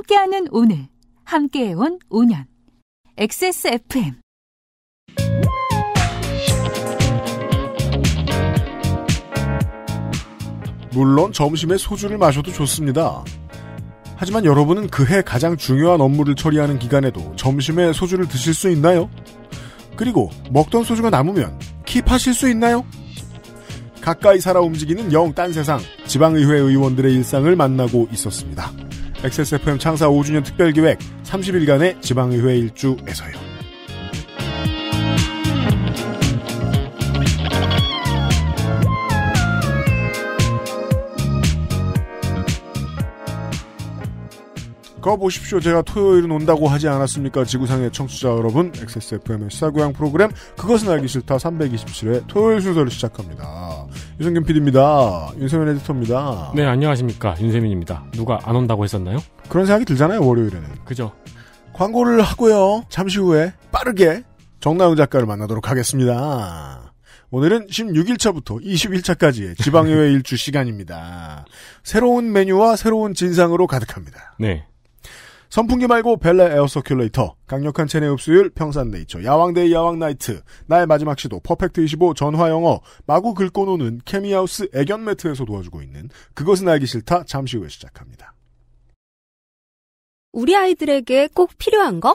함께하는 오늘, 함께해온 5년. XSFM. 물론 점심에 소주를 마셔도 좋습니다. 하지만 여러분은 그해 가장 중요한 업무를 처리하는 기간에도 점심에 소주를 드실 수 있나요? 그리고 먹던 소주가 남으면 킵하실 수 있나요? 가까이 살아 움직이는 영 딴 세상 지방의회 의원들의 일상을 만나고 있었습니다. XSFM 창사 5주년 특별기획 30일간의 지방의회 일주에서요. 거 보십시오. 제가 토요일은 온다고 하지 않았습니까? 지구상의 청취자 여러분, XSFM의 시사고양 프로그램, 그것은 알기 싫다 327회 토요일 순서를 시작합니다. 유승균 PD입니다. 윤세민 에디터입니다. 네, 안녕하십니까. 윤세민입니다. 누가 안 온다고 했었나요? 그런 생각이 들잖아요, 월요일에는. 그죠. 광고를 하고요. 잠시 후에 빠르게 정나영 작가를 만나도록 하겠습니다. 오늘은 16일차부터 21차까지의 지방의회 일주 시간입니다. 새로운 메뉴와 새로운 진상으로 가득합니다. 네. 선풍기 말고 벨레 에어서큘레이터, 강력한 체내 흡수율, 평산네이처, 야왕데이 야왕나이트, 나의 마지막 시도, 퍼펙트25 전화영어, 마구 긁고 노는 케미하우스 애견매트에서 도와주고 있는 그것은 알기 싫다 잠시 후에 시작합니다. 우리 아이들에게 꼭 필요한 거?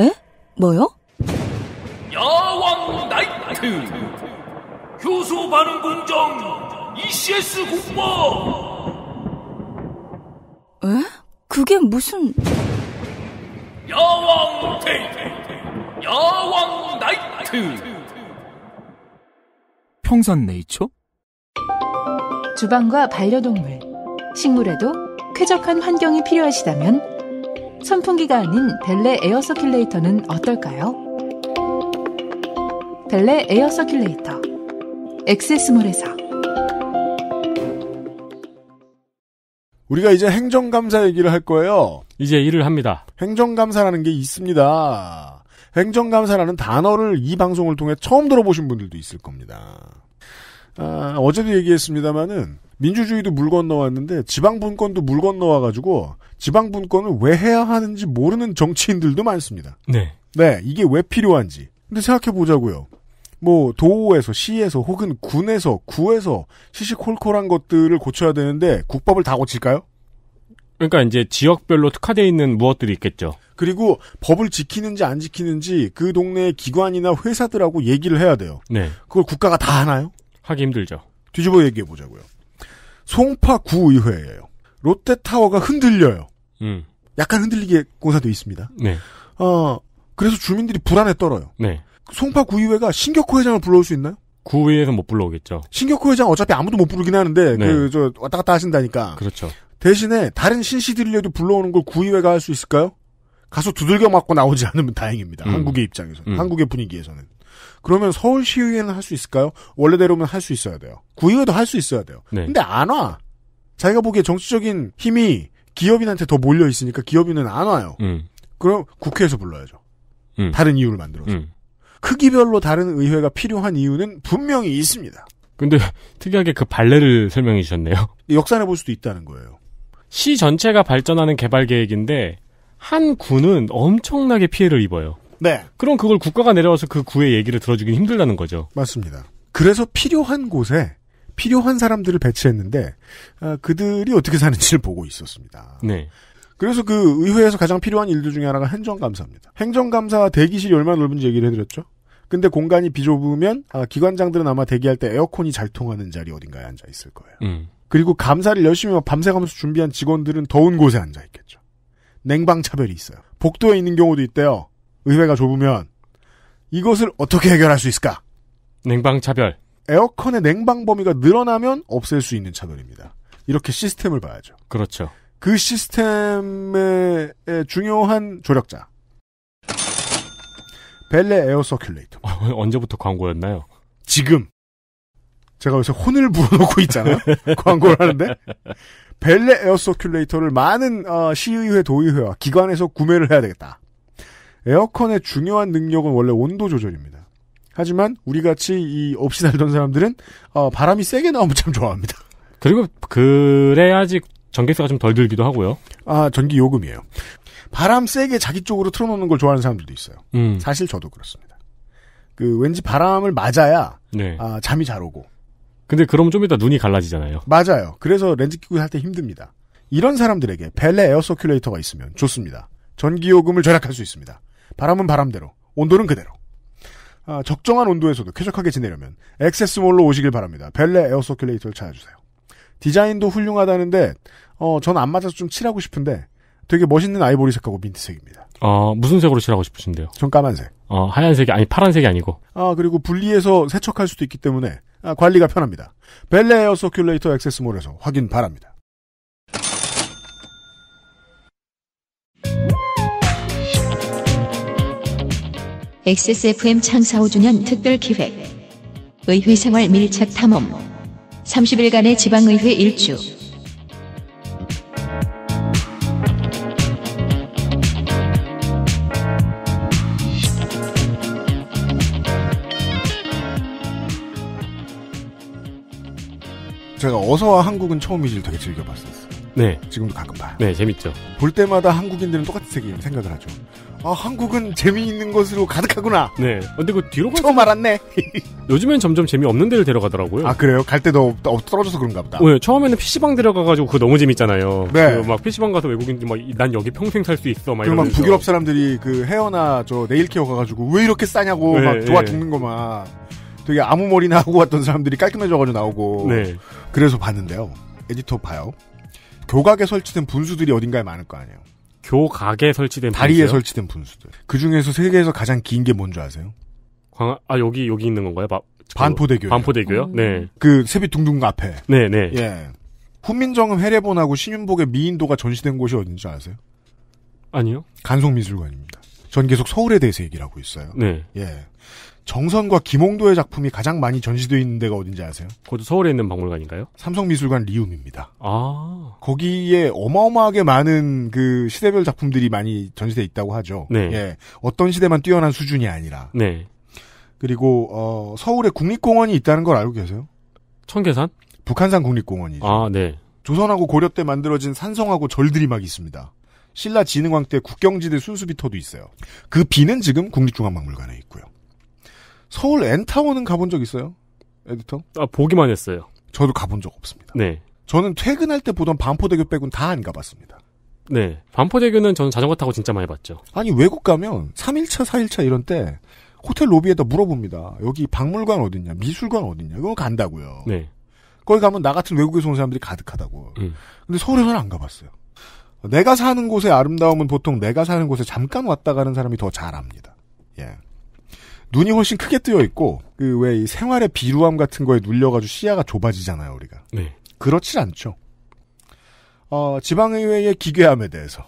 에? 뭐요? 야왕 나이트 교수 반응 공정 ECS 공모 에? 그게 무슨 야왕 데이트 야왕 나이트 평산네이처 주방과 반려동물 식물에도 쾌적한 환경이 필요하시다면 선풍기가 아닌 벨레 에어 서큘레이터는 어떨까요? 벨레 에어 서큘레이터 엑세스몰에서 우리가 이제 행정감사 얘기를 할 거예요. 이제 일을 합니다. 행정감사라는 게 있습니다. 행정감사라는 단어를 이 방송을 통해 처음 들어보신 분들도 있을 겁니다. 아, 어제도 얘기했습니다마는 민주주의도 물 건너왔는데 지방분권도 물 건너와가지고 지방분권을 왜 해야 하는지 모르는 정치인들도 많습니다. 네. 네, 이게 왜 필요한지. 근데 생각해보자고요. 뭐, 도에서, 시에서, 혹은 군에서, 구에서 시시콜콜한 것들을 고쳐야 되는데 국밥을 다 고칠까요? 그러니까 이제 지역별로 특화되어 있는 무엇들이 있겠죠. 그리고 법을 지키는지 안 지키는지 그 동네의 기관이나 회사들하고 얘기를 해야 돼요. 네. 그걸 국가가 다 하나요? 하기 힘들죠. 뒤집어 얘기해 보자고요. 송파구의회예요. 롯데타워가 흔들려요. 음. 약간 흔들리게 공사되어 있습니다. 네. 어, 그래서 주민들이 불안에 떨어요. 네. 송파구의회가 신격호 회장을 불러올 수 있나요? 구의회에서 못 불러오겠죠. 신격호 회장 어차피 아무도 못 부르긴 하는데 네. 그저 왔다 갔다 하신다니까. 그렇죠. 대신에 다른 신씨들이라도 불러오는 걸 구의회가 할 수 있을까요? 가서 두들겨 맞고 나오지 않으면 다행입니다. 음. 한국의 입장에서는. 음. 한국의 분위기에서는. 그러면 서울시의회는 할 수 있을까요? 원래대로면 할 수 있어야 돼요. 구의회도 할 수 있어야 돼요. 네. 근데 안 와. 자기가 보기에 정치적인 힘이 기업인한테 더 몰려 있으니까 기업인은 안 와요. 음. 그럼 국회에서 불러야죠. 음. 다른 이유를 만들어서. 음. 크기별로 다른 의회가 필요한 이유는 분명히 있습니다. 근데 특이하게 그 발레를 설명해 주셨네요. 역산해 볼 수도 있다는 거예요. 시 전체가 발전하는 개발 계획인데 한 군은 엄청나게 피해를 입어요. 네. 그럼 그걸 국가가 내려와서 그 구의 얘기를 들어주긴 힘들다는 거죠. 맞습니다. 그래서 필요한 곳에 필요한 사람들을 배치했는데 아, 그들이 어떻게 사는지를 보고 있었습니다. 네. 그래서 그 의회에서 가장 필요한 일들 중에 하나가 행정감사입니다. 행정감사 대기실이 얼마나 넓은지 얘기를 해드렸죠. 근데 공간이 비좁으면 아, 기관장들은 아마 대기할 때 에어컨이 잘 통하는 자리 어딘가에 앉아 있을 거예요. 음. 그리고 감사를 열심히 밤새가면서 준비한 직원들은 더운 곳에 앉아 있겠죠. 냉방 차별이 있어요. 복도에 있는 경우도 있대요. 의회가 좁으면 이것을 어떻게 해결할 수 있을까? 냉방 차별. 에어컨의 냉방 범위가 늘어나면 없앨 수 있는 차별입니다. 이렇게 시스템을 봐야죠. 그렇죠. 그 시스템의 중요한 조력자. 벨레 에어 서큘레이터. 어, 언제부터 광고였나요? 지금. 제가 요새 혼을 불어넣고 있잖아요. 광고를 하는데. 벨레 에어 서큘레이터를 많은 어, 시의회, 도의회와 기관에서 구매를 해야 되겠다. 에어컨의 중요한 능력은 원래 온도 조절입니다. 하지만 우리 같이 이 없이 살던 사람들은 어, 바람이 세게 나오면 참 좋아합니다. 그리고 그래야지 전기세가 좀 덜 들기도 하고요. 아 전기 요금이에요. 바람 세게 자기 쪽으로 틀어놓는 걸 좋아하는 사람들도 있어요. 음. 사실 저도 그렇습니다. 그 왠지 바람을 맞아야 네. 아, 잠이 잘 오고. 근데 그럼 좀 이따 눈이 갈라지잖아요. 맞아요. 그래서 렌즈 끼고 할 때 힘듭니다. 이런 사람들에게 벨레 에어 서큘레이터가 있으면 좋습니다. 전기요금을 절약할 수 있습니다. 바람은 바람대로, 온도는 그대로. 아, 적정한 온도에서도 쾌적하게 지내려면 액세스몰로 오시길 바랍니다. 벨레 에어 서큘레이터를 찾아주세요. 디자인도 훌륭하다는데 어, 전안 맞아서 좀 칠하고 싶은데 되게 멋있는 아이보리 색하고 민트색입니다. 어, 무슨 색으로 칠하고 싶으신데요? 전 까만색. 어, 하얀색이 아니 파란색이 아니고. 아, 그리고 분리해서 세척할 수도 있기 때문에 아, 관리가 편합니다. 벨레 에어 서큘레이터 액세스몰에서 확인 바랍니다. XSFM 창사 5주년 특별 기획 의회 생활 밀착 탐험 30일간의 지방의회 일주 제가 어서와 한국은 처음이질 되게 즐겨봤었어요. 네. 지금도 가끔 봐요. 네, 재밌죠. 볼 때마다 한국인들은 똑같은 세계인 생각을 하죠. 아, 한국은 재미있는 것으로 가득하구나. 네. 아, 근데 그 뒤로 가. 처음 알았네. 요즘엔 점점 재미없는 데를 데려가더라고요. 아, 그래요? 갈 때도 떨어져서 그런가 보다. 네, 처음에는 PC방 데려가가지고 그거 너무 재밌잖아요. 네. 그 막 PC방 가서 외국인들 막, 난 여기 평생 살 수 있어. 막 그럼 막 북유럽 사람들이 그 헤어나 저 네일케어 가가지고 왜 이렇게 싸냐고 네, 막 좋아 네. 죽는 거만. 되게 아무 머리나 하고 왔던 사람들이 깔끔해져가지고 나오고. 네. 그래서 봤는데요. 에디터 봐요. 교각에 설치된 분수들이 어딘가에 많을 거 아니에요. 교각에 설치된 다리에 분수요? 설치된 분수들. 그 중에서 세계에서 가장 긴 게 뭔 줄 아세요? 광아 아 여기 여기 있는 건가요? 바, 반포대교. 반포대교요? 오. 음. 네. 그 세비 둥둥 앞에. 네, 네. 예. 훈민정음 해례본하고 신윤복의 미인도가 전시된 곳이 어딘지 아세요? 아니요. 간송미술관입니다. 전 계속 서울에 대해서 얘기를 하고 있어요. 네. 예. 정선과 김홍도의 작품이 가장 많이 전시되어 있는 데가 어딘지 아세요? 그것도 서울에 있는 박물관인가요? 삼성미술관 리움입니다. 아. 거기에 어마어마하게 많은 그 시대별 작품들이 많이 전시되어 있다고 하죠. 네. 예. 어떤 시대만 뛰어난 수준이 아니라. 네. 그리고, 어, 서울에 국립공원이 있다는 걸 알고 계세요? 청계산? 북한산 국립공원이죠. 아, 네. 조선하고 고려 때 만들어진 산성하고 절들이 막 있습니다. 신라진흥왕 때 국경지대 순수비터도 있어요. 그 비는 지금 국립중앙박물관에 있고요. 서울 엔타워는 가본 적 있어요? 에디터? 아, 보기만 했어요. 저도 가본 적 없습니다. 네. 저는 퇴근할 때 보던 반포대교 빼곤 다 안 가봤습니다. 네. 반포대교는 저는 자전거 타고 진짜 많이 봤죠. 아니, 외국 가면 3일차, 4일차 이런 때 호텔 로비에다 물어봅니다. 여기 박물관 어딨냐, 미술관 어딨냐. 이거 간다고요. 네. 거기 가면 나 같은 외국에서 온 사람들이 가득하다고. 음. 근데 서울에서는 안 가봤어요. 내가 사는 곳의 아름다움은 보통 내가 사는 곳에 잠깐 왔다 가는 사람이 더 잘 압니다. 예. 눈이 훨씬 크게 뜨여 있고 그 왜 이 생활의 비루함 같은 거에 눌려가지고 시야가 좁아지잖아요 우리가. 네. 그렇지 않죠. 어, 지방의회의 기괴함에 대해서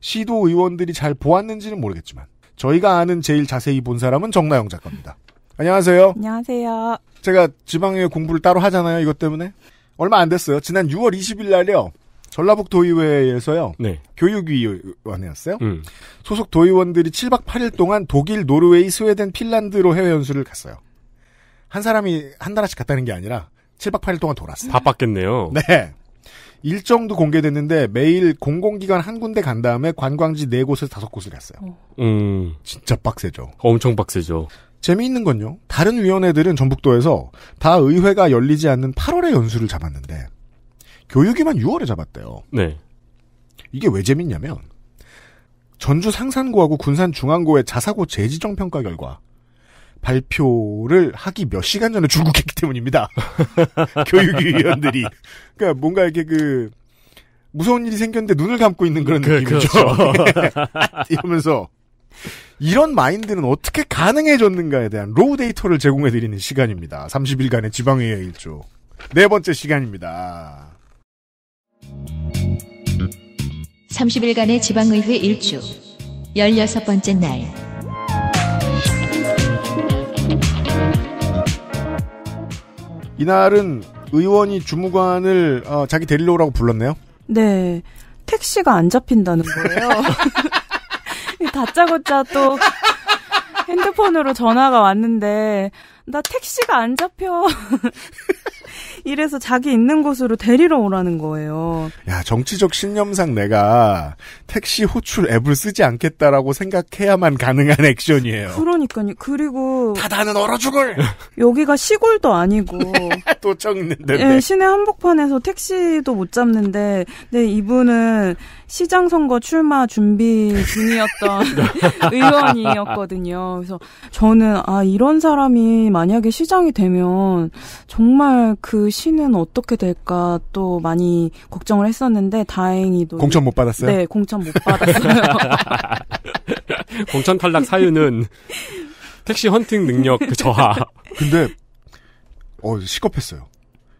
시도 의원들이 잘 보았는지는 모르겠지만 저희가 아는 제일 자세히 본 사람은 정나영 작가입니다. 안녕하세요. 안녕하세요. 제가 지방의회 공부를 따로 하잖아요 이것 때문에 얼마 안 됐어요. 지난 6월 20일 날요. 전라북도의회에서요. 네. 교육위원회였어요. 음. 소속 도의원들이 7박 8일 동안 독일, 노르웨이, 스웨덴, 핀란드로 해외 연수를 갔어요. 한 사람이 한 나라씩 갔다는 게 아니라 7박 8일 동안 돌았어요. 바빴겠네요. 네. 일정도 공개됐는데 매일 공공기관 한 군데 간 다음에 관광지 네 곳에서 다섯 곳을 갔어요. 어. 음. 진짜 빡세죠. 엄청 빡세죠. 재미있는 건요. 다른 위원회들은 전북도에서 다 의회가 열리지 않는 8월에 연수를 잡았는데 교육이만 6월에 잡았대요. 네. 이게 왜 재밌냐면 전주 상산고하고 군산 중앙고의 자사고 재지정 평가 결과 발표를 하기 몇 시간 전에 출국했기 때문입니다. 교육위원들이 그러니까 뭔가 이게 렇그 무서운 일이 생겼는데 눈을 감고 있는 그런 그, 느낌이죠. 그렇죠. 이러면서 이런 마인드는 어떻게 가능해졌는가에 대한 로우 데이터를 제공해드리는 시간입니다. 30일간의 지방회의 일조. 네 번째 시간입니다. 30일간의 지방의회 일주 16번째 날 이날은 의원이 주무관을 어, 자기 데리러 오라고 불렀네요. 네. 택시가 안 잡힌다는 거예요. 다짜고짜 또 핸드폰으로 전화가 왔는데 나 택시가 안 잡혀. 이래서 자기 있는 곳으로 데리러 오라는 거예요. 야, 정치적 신념상 내가 택시 호출 앱을 쓰지 않겠다라고 생각해야만 가능한 액션이에요. 그러니까요. 그리고 다다는 얼어 죽을. 여기가 시골도 아니고 도청 있는데. 예, 시내 한복판에서 택시도 못 잡는데 근데 네, 이분은 시장 선거 출마 준비 중이었던 의원이었거든요. 그래서 저는 아 이런 사람이 만약에 시장이 되면 정말 그 시는 어떻게 될까 또 많이 걱정을 했었는데 다행히도 공천 못 받았어요. 네, 공천 못 받았어요. 공천 탈락 사유는 택시 헌팅 능력 그 저하. 근데 어 시겁했어요.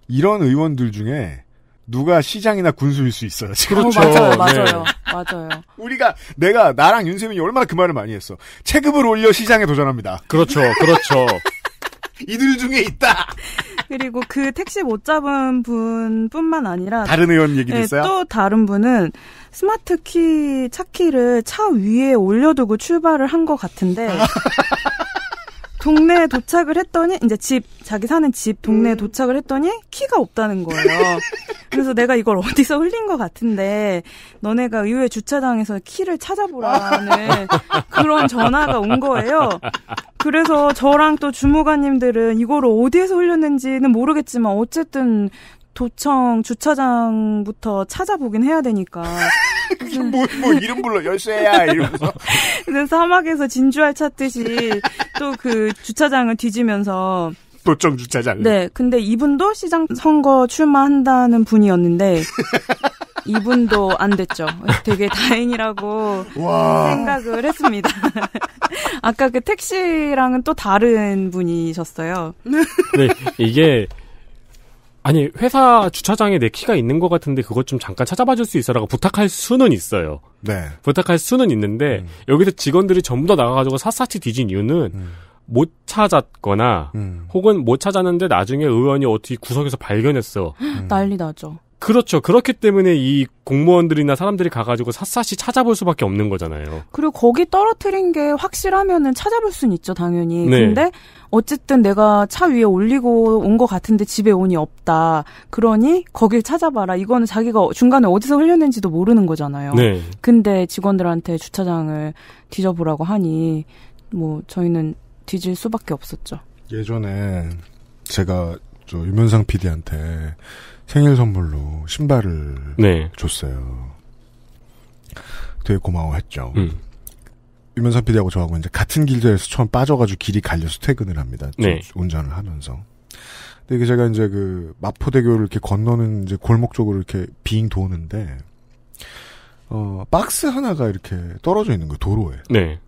이런 의원들 중에 누가 시장이나 군수일 수 있어요. 지금. 그렇죠. 어, 맞아요, 네. 맞아요, 네. 맞아요. 우리가 내가 나랑 윤세민이 얼마나 그 말을 많이 했어. 체급을 올려 시장에 도전합니다. 그렇죠, 그렇죠. 이들 중에 있다. 그리고 그 택시 못 잡은 분뿐만 아니라 다른 의원 얘기도 네, 있어요? 또 다른 분은 스마트 키 차키를 차 위에 올려두고 출발을 한 것 같은데 동네에 도착을 했더니 이제 집 자기 사는 집 동네에 음. 도착을 했더니 키가 없다는 거예요. 그래서 내가 이걸 어디서 흘린 것 같은데 너네가 의외 주차장에서 키를 찾아보라는 그런 전화가 온 거예요. 그래서 저랑 또 주무관님들은 이걸 어디에서 흘렸는지는 모르겠지만 어쨌든 도청 주차장부터 찾아보긴 해야 되니까. 뭐, 뭐 이름 불러 열쇠야 이러면서. 근데 사막에서 진주알 찾듯이 또 그 주차장을 뒤지면서 도청 주차장. 네, 근데 이분도 시장 선거 출마한다는 분이었는데 이분도 안 됐죠. 되게 다행이라고 와. 생각을 했습니다. 아까 그 택시랑은 또 다른 분이셨어요. 네, 네 이게 아니 회사 주차장에 내 키가 있는 것 같은데 그것 좀 잠깐 찾아봐줄 수 있어라고 부탁할 수는 있어요. 네. 부탁할 수는 있는데 음. 여기서 직원들이 전부 다 나가가지고 샅샅이 뒤진 이유는 음. 못 찾았거나 음. 혹은 못 찾았는데 나중에 의원이 어떻게 구석에서 발견했어. 음. 난리 나죠. 그렇죠. 그렇기 때문에 이 공무원들이나 사람들이 가가지고 샅샅이 찾아볼 수밖에 없는 거잖아요. 그리고 거기 떨어뜨린 게 확실하면은 찾아볼 수는 있죠, 당연히. 네. 근데 어쨌든 내가 차 위에 올리고 온 것 같은데 집에 온이 없다. 그러니 거길 찾아봐라. 이거는 자기가 중간에 어디서 흘렸는지도 모르는 거잖아요. 네. 근데 직원들한테 주차장을 뒤져보라고 하니 뭐 저희는 뒤질 수밖에 없었죠. 예전에 제가 저 유면상 PD한테 생일 선물로 신발을 네. 줬어요. 되게 고마워했죠. 음. 유면선 PD하고 저하고 이제 같은 길드에서 처음 빠져가지고 길이 갈려서 퇴근을 합니다. 네. 운전을 하면서. 근데 이 제가 이제 그 마포대교를 이렇게 건너는 이제 골목 쪽으로 이렇게 빙 도는데 어 박스 하나가 이렇게 떨어져 있는 거 도로에. 네.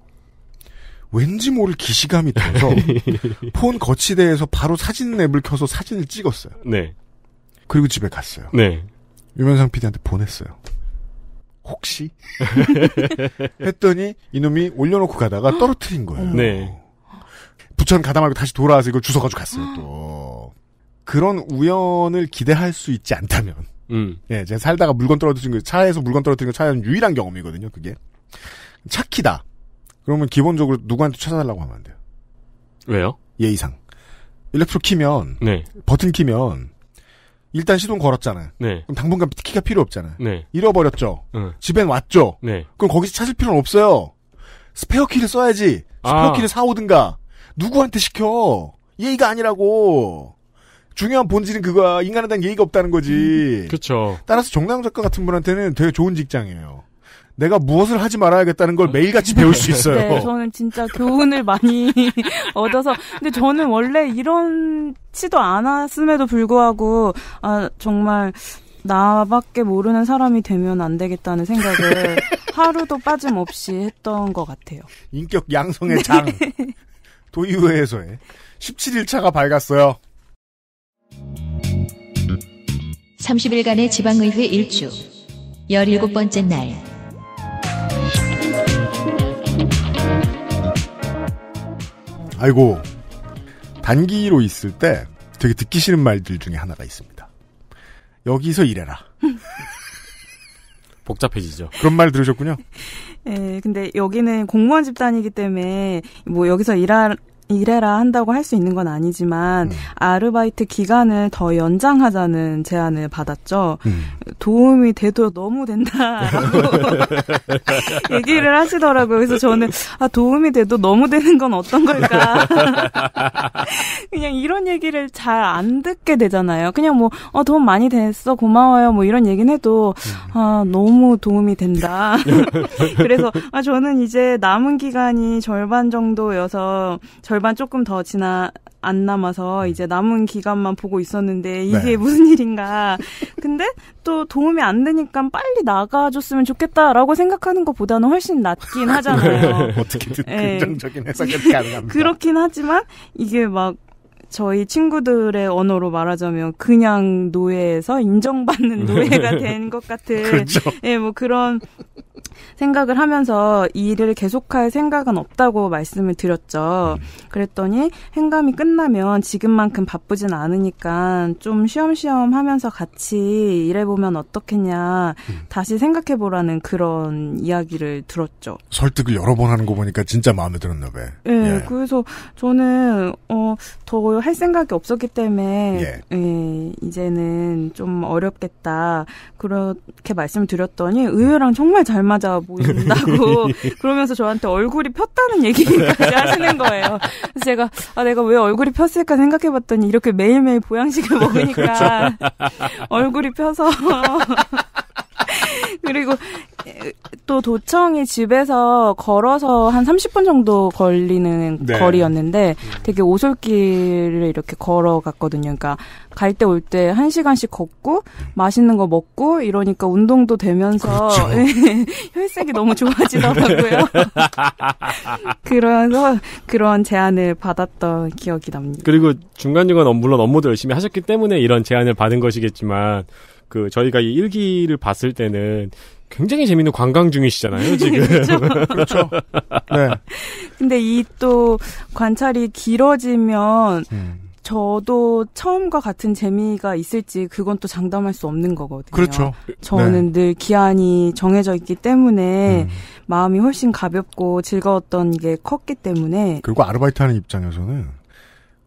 왠지 모를 기시감이 들어서 폰 거치대에서 바로 사진 앱을 켜서 사진을 찍었어요. 네. 그리고 집에 갔어요. 네. 유면상 PD한테 보냈어요. 혹시? 했더니 이놈이 올려놓고 가다가 떨어뜨린 거예요. 네. 부천 가다 말고 다시 돌아와서 이걸 주워가지고 갔어요, 또. 그런 우연을 기대할 수 있지 않다면. 음. 예, 제가 살다가 물건 떨어뜨린 거, 차에서 물건 떨어뜨린 거 차에는 유일한 경험이거든요, 그게. 차 키다. 그러면 기본적으로 누구한테 찾아달라고 하면 안 돼요. 왜요? 예의상. 일렉트로 키면, 네. 버튼 키면, 일단 시동 걸었잖아. 네. 그럼 당분간 키가 필요 없잖아. 네. 잃어버렸죠. 응. 집엔 왔죠. 네. 그럼 거기서 찾을 필요는 없어요. 스페어 키를 써야지. 스페어 아. 키를 사오든가. 누구한테 시켜? 예의가 아니라고. 중요한 본질은 그거야. 인간에 대한 예의가 없다는 거지. 음, 그렇죠. 따라서 정당 작가 같은 분한테는 되게 좋은 직장이에요. 내가 무엇을 하지 말아야겠다는 걸 매일같이 배울 수 있어요. 네, 저는 진짜 교훈을 많이 얻어서 근데 저는 원래 이런 시도 않았음에도 불구하고 아 정말 나밖에 모르는 사람이 되면 안 되겠다는 생각을 하루도 빠짐없이 했던 것 같아요. 인격 양성의 네. 장 네. 도의회에서의 17일 차가 밝았어요. 30일간의 지방의회 일주 17번째 날 아이고 단기로 있을 때 되게 듣기 싫은 말들 중에 하나가 있습니다. 여기서 일해라. 복잡해지죠. 그런 말 들으셨군요. 네, 근데 여기는 공무원 집단이기 때문에 뭐 여기서 일하, 이래라 한다고 할 수 있는 건 아니지만 음. 아르바이트 기간을 더 연장하자는 제안을 받았죠. 음. 도움이 돼도 너무 된다라고 얘기를 하시더라고요. 그래서 저는 아 도움이 돼도 너무 되는 건 어떤 걸까? 그냥 이런 얘기를 잘 안 듣게 되잖아요. 그냥 뭐돈 어, 많이 됐어 고마워요 뭐 이런 얘기는 해도 음. 아 너무 도움이 된다. 그래서 아 저는 이제 남은 기간이 절반 정도여서 절 절반 조금 더 지나 안 남아서 음. 이제 남은 기간만 보고 있었는데 네. 이게 네. 무슨 일인가. 근데 또 도움이 안 되니까 빨리 나가줬으면 좋겠다라고 생각하는 것보다는 훨씬 낫긴 네. 하잖아요. 어떻게든 예. 긍정적인 해석이 가능합니다. 그렇긴 하지만 이게 막 저희 친구들의 언어로 말하자면 그냥 노예에서 인정받는 노예가 된 것 같은 그렇죠. 예, 뭐 그런 생각을 하면서 일을 계속할 생각은 없다고 말씀을 드렸죠. 음. 그랬더니 행감이 끝나면 지금만큼 바쁘진 않으니까 좀 쉬엄쉬엄 하면서 같이 일해보면 어떻겠냐 음. 다시 생각해보라는 그런 이야기를 들었죠. 설득을 여러 번 하는 거 보니까 진짜 마음에 들었나 봐요. 예, 예. 그래서 저는 어, 더할 생각이 없었기 때문에 예. 예, 이제는 좀 어렵겠다 그렇게 말씀을 드렸더니 의외랑 정말 잘 맞아 보인다고 그러면서 저한테 얼굴이 폈다는 얘기까지 하시는 거예요. 그래서 제가 아 내가 왜 얼굴이 폈을까 생각해봤더니 이렇게 매일매일 보양식을 그렇죠. 먹으니까 얼굴이 펴서 그리고 또 도청이 집에서 걸어서 한 30분 정도 걸리는 네. 거리였는데 음. 되게 오솔길을 이렇게 걸어갔거든요. 그러니까 갈 때 올 때 한 시간씩 걷고 맛있는 거 먹고 이러니까 운동도 되면서 그렇죠. 혈색이 너무 좋아지더라고요. 네. 그래서 그런 제안을 받았던 기억이 납니다. 그리고 중간중간 어, 물론 업무도 열심히 하셨기 때문에 이런 제안을 받은 것이겠지만 그 저희가 이 일기를 봤을 때는 굉장히 재밌는 관광 중이시잖아요, 지금. 그렇죠. 그렇죠. 네. 근데 이 또 관찰이 길어지면 음. 저도 처음과 같은 재미가 있을지 그건 또 장담할 수 없는 거거든요. 그렇죠. 저는 네. 늘 기한이 정해져 있기 때문에 음. 마음이 훨씬 가볍고 즐거웠던 게 컸기 때문에 그리고 아르바이트 하는 입장에서는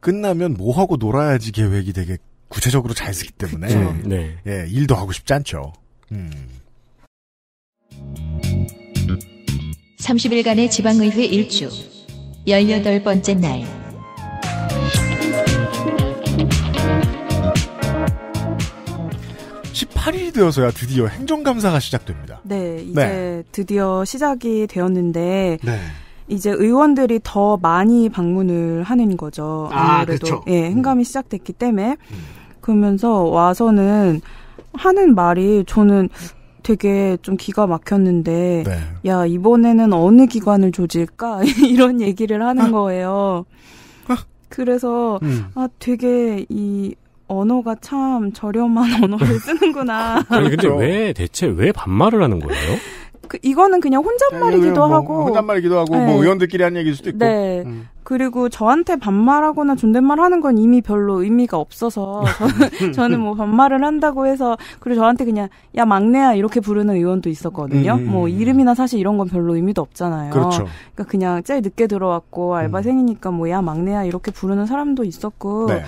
끝나면 뭐 하고 놀아야지 계획이 되게 구체적으로 잘 쓰기 때문에 그렇죠. 네. 예, 일도 하고 싶지 않죠. 음. 30일간의 지방의회 일주 18번째 날1 8일이 되어서야 드디어 행정감사가 시작됩니다. 네, 네. 이제 네. 드디어 시작이 되었는데 네. 이제 의원들이 더 많이 방문을 하는 거죠. 아, 아무래도 아, 그렇죠. 예, 음. 행감이 음. 시작됐기 때문에 음. 그러면서 와서는 하는 말이 저는 되게 좀 기가 막혔는데 네. 야 이번에는 어느 기관을 조질까 이런 얘기를 하는 아. 거예요. 아. 그래서 음. 아 되게 이 언어가 참 저렴한 언어를 쓰는구나. 아니, 근데 그렇죠. 왜 대체 왜 반말을 하는 거예요? 그, 이거는 그냥 혼잣말이기도 뭐, 하고 혼잣말이기도 하고 뭐 네. 뭐 의원들끼리 한 얘기일 수도 있고. 네. 음. 그리고 저한테 반말하거나 존댓말하는 건 이미 별로 의미가 없어서 저는, 저는 뭐 반말을 한다고 해서 그리고 저한테 그냥 야 막내야 이렇게 부르는 의원도 있었거든요. 음. 음 뭐 음. 이름이나 사실 이런 건 별로 의미도 없잖아요. 그렇죠. 그러니까 그냥 제일 늦게 들어왔고 알바생이니까 음. 뭐야 막내야 이렇게 부르는 사람도 있었고. 네.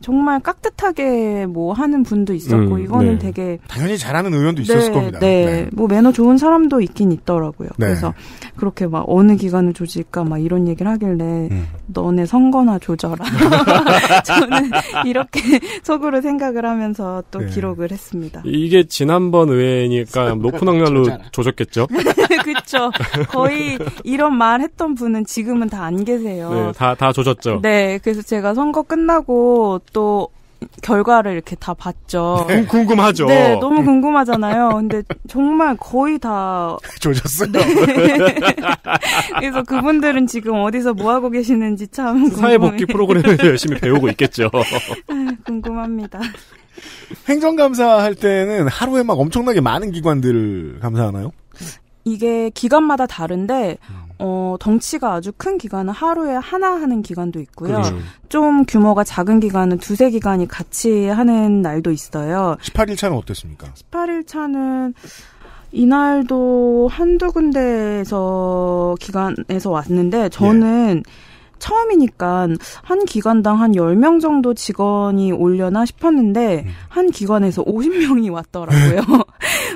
정말 깍듯하게 뭐 하는 분도 있었고 음, 이거는 네. 되게 당연히 잘하는 의원도 있었을 네, 겁니다. 네. 네, 뭐 매너 좋은 사람도 있긴 있더라고요. 네. 그래서 그렇게 막 어느 기관을 조질까 막 이런 얘기를 하길래 음. 너네 선거나 조져라. 저는 이렇게 속으로 생각을 하면서 또 기록을 했습니다. 이게 지난번 의회니까 높은 확률로 조졌겠죠. 그렇죠. 거의 이런 말 했던 분은 지금은 다 안 계세요. 네, 다, 다 조졌죠. 네, 그래서 제가 선거 끝나고 또 결과를 이렇게 다 봤죠. 네, 궁금하죠. 네, 너무 궁금하잖아요. 근데 정말 거의 다 조졌어요. 네. 그래서 그분들은 지금 어디서 뭐 하고 계시는지 참 사회복귀 프로그램을 열심히 배우고 있겠죠. 아, 궁금합니다. 행정감사 할 때는 하루에 막 엄청나게 많은 기관들을 감사하나요? 이게 기관마다 다른데 음. 어, 덩치가 아주 큰 기간은 하루에 하나 하는 기간도 있고요. 그렇죠. 좀 규모가 작은 기간은 두세 기간이 같이 하는 날도 있어요. 18일 차는 어땠습니까? 18일 차는 이날도 한두 군데에서 기간에서 왔는데 저는 예. 처음이니까 한 기관당 한 10명 정도 직원이 올려나 싶었는데 음. 한 기관에서 50명이 왔더라고요.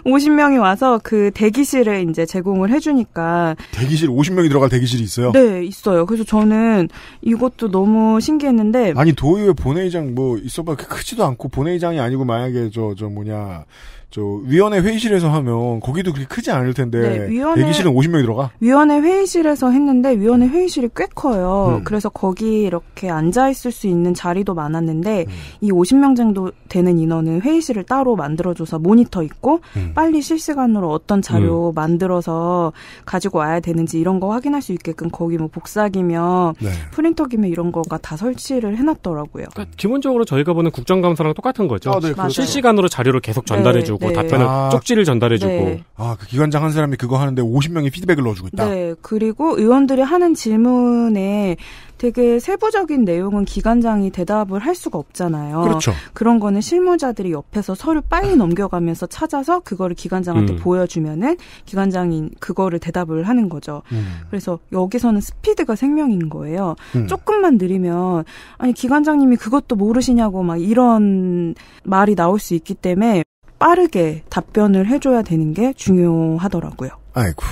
50명이 와서 그 대기실에 이제 제공을 해주니까 대기실 50명이 들어갈 대기실이 있어요? 네, 있어요. 그래서 저는 이것도 너무 신기했는데 아니 도의회 본회의장 뭐 있어봐 그 크지도 않고 본회의장이 아니고 만약에 저 저 뭐냐 저 위원회 회의실에서 하면 거기도 그렇게 크지 않을 텐데 네, 위원회, 대기실은 50명이 들어가? 위원회 회의실에서 했는데 위원회 회의실이 꽤 커요. 음. 그래서 거기 이렇게 앉아 있을 수 있는 자리도 많았는데 음. 이 50명 정도 되는 인원은 회의실을 따로 만들어줘서 모니터 있고 음. 빨리 실시간으로 어떤 자료 음. 만들어서 가지고 와야 되는지 이런 거 확인할 수 있게끔 거기 뭐 복사기며 네. 프린터기며 이런 거가 다 설치를 해놨더라고요. 그러니까 기본적으로 저희가 보는 국정감사랑 똑같은 거죠. 아, 네, 그렇죠. 실시간으로 자료를 계속 전달해주고. 뭐 네. 답변을 아. 쪽지를 전달해주고 네. 아그 기관장 한 사람이 그거 하는데 50명이 피드백을 넣어주고 있다. 네 그리고 의원들이 하는 질문에 되게 세부적인 내용은 기관장이 대답을 할 수가 없잖아요. 그렇죠. 그런 거는 실무자들이 옆에서 서류 빨리 넘겨가면서 찾아서 그거를 기관장한테 음. 보여주면은 기관장이 그거를 대답을 하는 거죠. 음. 그래서 여기서는 스피드가 생명인 거예요. 음. 조금만 느리면 아니 기관장님이 그것도 모르시냐고 막 이런 말이 나올 수 있기 때문에 빠르게 답변을 해줘야 되는 게 중요하더라고요. 아이고.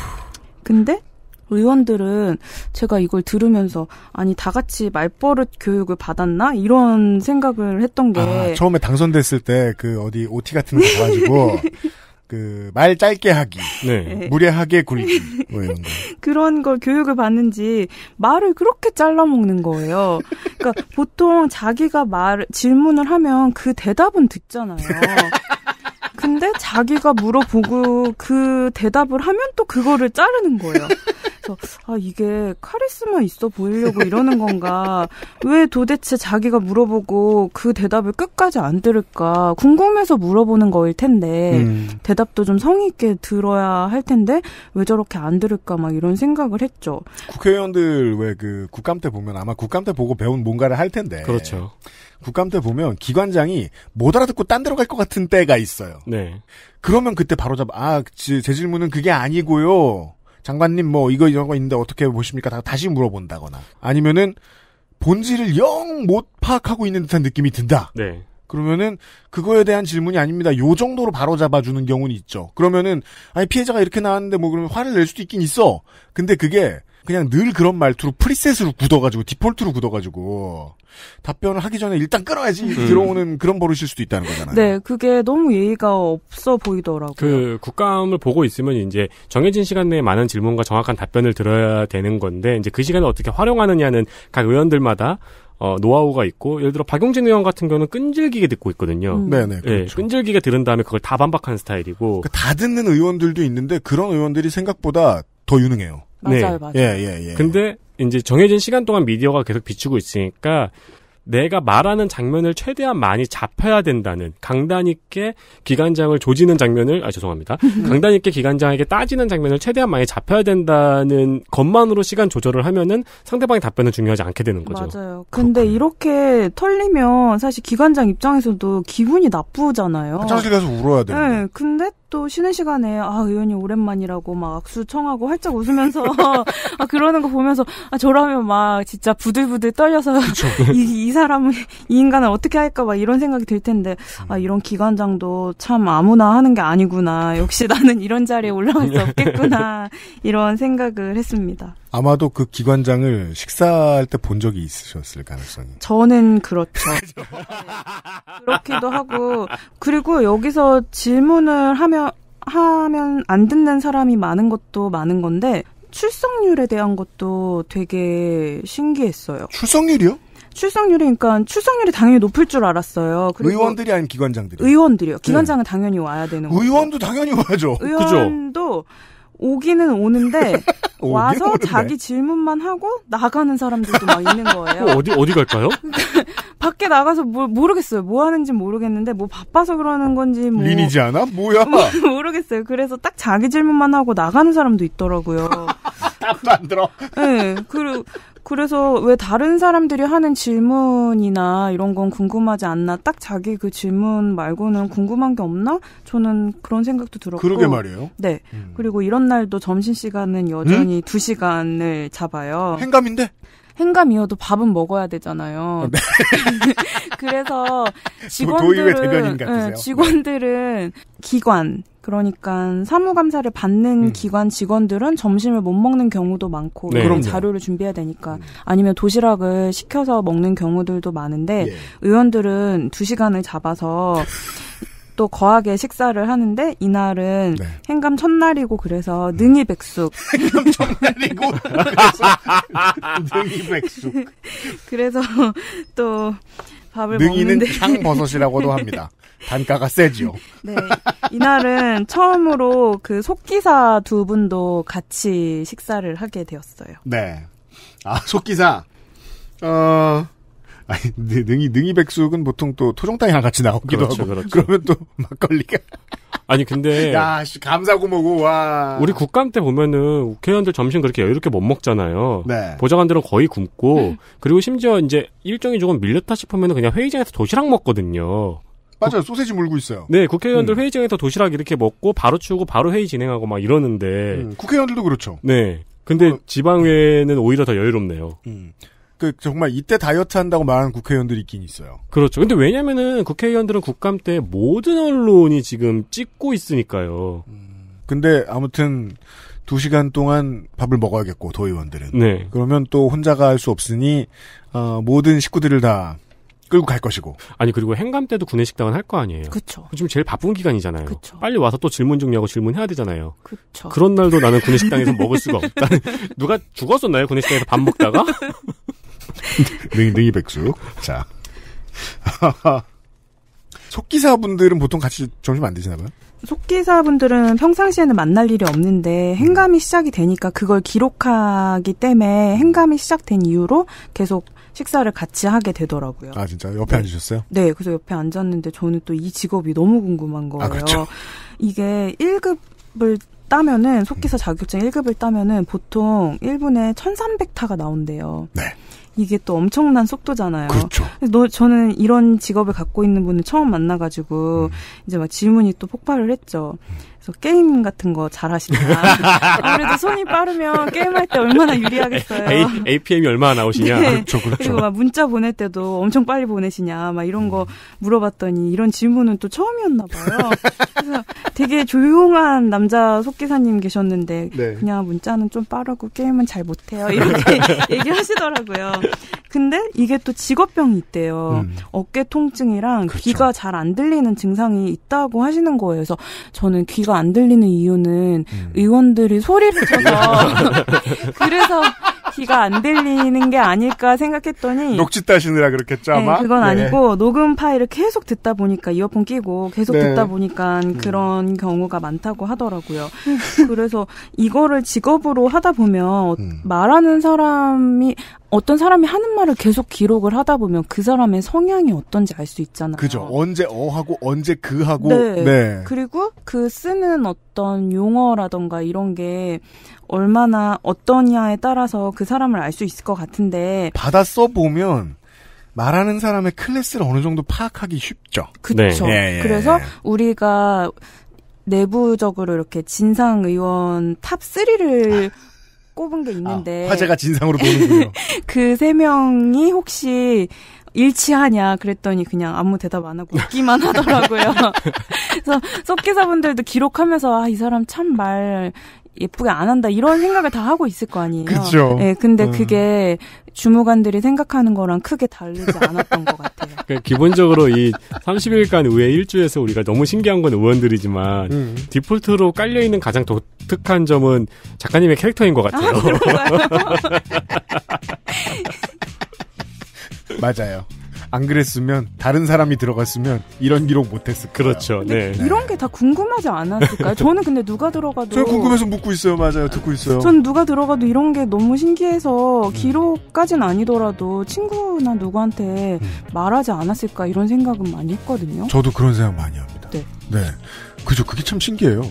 근데 의원들은 제가 이걸 들으면서 아니 다 같이 말버릇 교육을 받았나 이런 생각을 했던 게 아, 처음에 당선됐을 때 그 어디 OT 같은 거 가지고 그 말 짧게 하기, 네. 무례하게 굴기 뭐 이런 거. 그런 걸 교육을 받는지 말을 그렇게 잘라 먹는 거예요. 그러니까 보통 자기가 말 질문을 하면 그 대답은 듣잖아요. 근데 자기가 물어보고 그 대답을 하면 또 그거를 자르는 거예요. 그래서 아 이게 카리스마 있어 보이려고 이러는 건가? 왜 도대체 자기가 물어보고 그 대답을 끝까지 안 들을까? 궁금해서 물어보는 거일 텐데 음. 대답도 좀 성의 있게 들어야 할 텐데 왜 저렇게 안 들을까 막 이런 생각을 했죠. 국회의원들 왜 그 국감 때 보면 아마 국감 때 보고 배운 뭔가를 할 텐데. 그렇죠. 국감 때 보면 기관장이 못 알아듣고 딴 데로 갈 것 같은 때가 있어요. 네. 그러면 그때 바로 잡아. 아, 제 질문은 그게 아니고요. 장관님 뭐 이거 이런 거 있는데 어떻게 보십니까? 다, 다시 물어본다거나 아니면은 본질을 영 못 파악하고 있는 듯한 느낌이 든다. 네. 그러면은 그거에 대한 질문이 아닙니다. 요 정도로 바로 잡아주는 경우는 있죠. 그러면은 아니 피해자가 이렇게 나왔는데 뭐 그러면 화를 낼 수도 있긴 있어. 근데 그게 그냥 늘 그런 말투로 프리셋으로 굳어가지고 디폴트로 굳어가지고 답변을 하기 전에 일단 끊어야지 음. 들어오는 그런 버릇일 수도 있다는 거잖아요. 네, 그게 너무 예의가 없어 보이더라고요. 그 국감을 보고 있으면 이제 정해진 시간 내에 많은 질문과 정확한 답변을 들어야 되는 건데 이제 그 시간을 어떻게 활용하느냐는 각 의원들마다 어, 노하우가 있고 예를 들어 박용진 의원 같은 경우는 끈질기게 듣고 있거든요. 음. 네네. 예, 그렇죠. 예, 끈질기게 들은 다음에 그걸 다반박하는 스타일이고 그러니까 다 듣는 의원들도 있는데 그런 의원들이 생각보다 더 유능해요. 맞아요, 네. 맞아요. 예, 예, 예. 근데 이제 정해진 시간 동안 미디어가 계속 비추고 있으니까 내가 말하는 장면을 최대한 많이 잡혀야 된다는 강단 있게 기관장을 조지는 장면을 아 죄송합니다 강단 있게 기관장에게 따지는 장면을 최대한 많이 잡혀야 된다는 것만으로 시간 조절을 하면은 상대방의 답변은 중요하지 않게 되는 거죠. 맞아요. 근데 그렇구나. 이렇게 털리면 사실 기관장 입장에서도 기분이 나쁘잖아요. 화장실 가서 울어야 돼. 네, 근데 또 쉬는 시간에 아 의원님 오랜만이라고 막 악수 청하고 활짝 웃으면서 아 그러는 거 보면서 아 저라면 막 진짜 부들부들 떨려서 이, 이사람을이 인간을 어떻게 할까 막 이런 생각이 들 텐데 아 음. 이런 기관장도 참 아무나 하는 게 아니구나 역시 나는 이런 자리에 음. 올라갈 수 없겠구나 이런 생각을 했습니다. 아마도 그 기관장을 식사할 때 본 적이 있으셨을 가능성이. 저는 그렇죠. 네. 그렇기도 하고 그리고 여기서 질문을 하면 하면 안 듣는 사람이 많은 것도 많은 건데 출석률에 대한 것도 되게 신기했어요. 출석률이요? 출석률이 그러니까 출석률이 당연히 높을 줄 알았어요. 의원들이 아닌 기관장들이. 요 의원들이요. 네. 기관장은 네. 당연히 와야 되는 거죠. 의원도 당연히 와야죠. 의원도 그죠? 오기는 오는데 와서 오는데. 자기 질문만 하고 나가는 사람들도 막 있는 거예요. 어디 어디 갈까요? 밖에 나가서 뭘 모르겠어요. 뭐 하는지 모르겠는데 뭐 바빠서 그러는 건지 뭐 리니지 않아? 뭐야? 뭐 모르겠어요. 그래서 딱 자기 질문만 하고 나가는 사람도 있더라고요. 딱만 들어. 네, 그리고 그래서 왜 다른 사람들이 하는 질문이나 이런 건 궁금하지 않나? 딱 자기 그 질문 말고는 궁금한 게 없나? 저는 그런 생각도 들었고. 그러게 말이에요. 네. 음. 그리고 이런 날도 점심시간은 여전히 음? 2시간을 잡아요. 행감인데? 행감이어도 밥은 먹어야 되잖아요. 어, 네. 그래서 직원들은 예, 네, 직원들은 기관 그러니까 사무감사를 받는 음. 기관 직원들은 점심을 못 먹는 경우도 많고 네, 그런 자료를 준비해야 되니까 음. 아니면 도시락을 시켜서 먹는 경우들도 많은데 예. 의원들은 두 시간을 잡아서 또 거하게 식사를 하는데 이날은 네. 행감 첫날이고 그래서 능이 백숙. 행감 첫날이고 능이 백숙. 그래서 또 밥을 능이는 먹는데 향버섯이라고도 합니다. 단가가 세지요. 네. 이날은 처음으로 그 속기사 두 분도 같이 식사를 하게 되었어요. 네. 아, 속기사. 어 아니, 네, 능이, 능이 백숙은 보통 또 토종 땅이랑 같이 나오기도 그렇죠, 하고. 그렇죠. 그러면 또 막걸리가. 아니, 근데. 야, 씨, 감사고 뭐고, 와. 우리 국감 때 보면은 국회의원들 점심 그렇게 여유롭게 못 먹잖아요. 네. 보좌관들은 거의 굶고, 음. 그리고 심지어 이제 일정이 조금 밀렸다 싶으면은 그냥 회의장에서 도시락 먹거든요. 맞아요. 소세지 물고 있어요. 네, 국회의원들 음. 회의장에서 도시락 이렇게 먹고 바로 치우고 바로 회의 진행하고 막 이러는데 음, 국회의원들도 그렇죠. 네. 근데 어, 지방회는 오히려 더 여유롭네요. 음. 그 정말 이때 다이어트 한다고 말하는 국회의원들이 있긴 있어요. 그렇죠. 근데 왜냐면은 국회의원들은 국감 때 모든 언론이 지금 찍고 있으니까요. 음, 근데 아무튼 두 시간 동안 밥을 먹어야겠고 도의원들은. 네. 그러면 또 혼자가 할 수 없으니 어, 모든 식구들을 다 끌고 갈 것이고. 아니 그리고 행감 때도 구내 식당은 할 거 아니에요. 그렇죠. 지금 제일 바쁜 기간이잖아요. 그쵸. 빨리 와서 또 질문 정리하고 질문해야 되잖아요. 그렇죠. 그런 날도 나는 구내 식당에서 먹을 수가 없다. 누가 죽었었나요? 구내 식당에서 밥 먹다가? 능이, 백숙. 자. 속기사분들은 보통 같이 점심 안 드시나 봐요? 속기사분들은 평상시에는 만날 일이 없는데 행감이 음. 시작이 되니까 그걸 기록하기 때문에 음. 행감이 시작된 이후로 계속 식사를 같이 하게 되더라고요. 아 진짜 옆에 네. 앉으셨어요? 네, 그래서 옆에 앉았는데 저는 또 이 직업이 너무 궁금한 아, 거예요. 아, 그렇죠? 이게 1급을 따면은 속기사 자격증 1급을 따면은 보통 1분에 1,300타가 나온대요. 네. 이게 또 엄청난 속도잖아요. 그렇죠. 너 저는 이런 직업을 갖고 있는 분을 처음 만나가지고 음. 이제 막 질문이 또 폭발을 했죠. 음. 그래서 게임 같은 거 잘하시나 아무래도 손이 빠르면 게임할 때 얼마나 유리하겠어요. A, p m 이 얼마나 나오시냐. 네. 그렇죠, 그렇죠. 그리고 막 문자 보낼 때도 엄청 빨리 보내시냐 막 이런 거 물어봤더니 이런 질문은 또 처음이었나 봐요. 그래서 되게 조용한 남자 속기사님 계셨는데 네. 그냥 문자는 좀 빠르고 게임은 잘 못해요 이렇게 얘기하시더라고요. 근데 이게 또 직업병이 있대요. 음. 어깨 통증이랑 그렇죠. 귀가 잘 안 들리는 증상이 있다고 하시는 거예요. 그래서 저는 귀가 귀가 안 들리는 이유는 음. 의원들이 소리를 쳐서 그래서 귀가 안 들리는 게 아닐까 생각했더니 녹취 따시느라 그렇겠죠 네, 아마 네, 그건 네. 아니고 녹음 파일을 계속 듣다 보니까 이어폰 끼고 계속 네. 듣다 보니까 음. 그런 경우가 많다고 하더라고요 그래서 이거를 직업으로 하다 보면 음. 말하는 사람이 어떤 사람이 하는 말을 계속 기록을 하다 보면 그 사람의 성향이 어떤지 알 수 있잖아요. 그죠. 언제 어하고 언제 그하고. 네. 네. 그리고 그 쓰는 어떤 용어라던가 이런 게 얼마나 어떠냐에 따라서 그 사람을 알 수 있을 것 같은데. 받아 써보면 말하는 사람의 클래스를 어느 정도 파악하기 쉽죠. 그렇죠. 네. 예, 예. 그래서 우리가 내부적으로 이렇게 진상 의원 탑 3를 꼽은 게 아, 있는데 아, 화제가 진상으로 도는군요. 그 세 명이 혹시 일치하냐 그랬더니 그냥 아무 대답 안 하고 웃기만 하더라고요. 그래서 속기사분들도 기록하면서 아 이 사람 참말 예쁘게 안 한다 이런 생각을 다 하고 있을 거 아니에요. 그렇죠. 예, 네, 근데 음. 그게 주무관들이 생각하는 거랑 크게 다르지 않았던 것 같아요. 그러니까 기본적으로 이 30일간 의회 일주에서 우리가 너무 신기한 건 의원들이지만 음. 디폴트로 깔려 있는 가장 독특한 점은 작가님의 캐릭터인 것 같아요. 아, 맞아요. 안 그랬으면 다른 사람이 들어갔으면 이런 기록 못했을 그렇죠. 네. 이런 게 다 궁금하지 않았을까요? 저는 근데 누가 들어가도 저 궁금해서 묻고 있어요. 맞아요. 듣고 있어요. 전 누가 들어가도 이런 게 너무 신기해서 음. 기록까진 아니더라도 친구나 누구한테 음. 말하지 않았을까 이런 생각은 많이 했거든요. 저도 그런 생각 많이 합니다. 네. 네. 그죠. 그게 참 신기해요.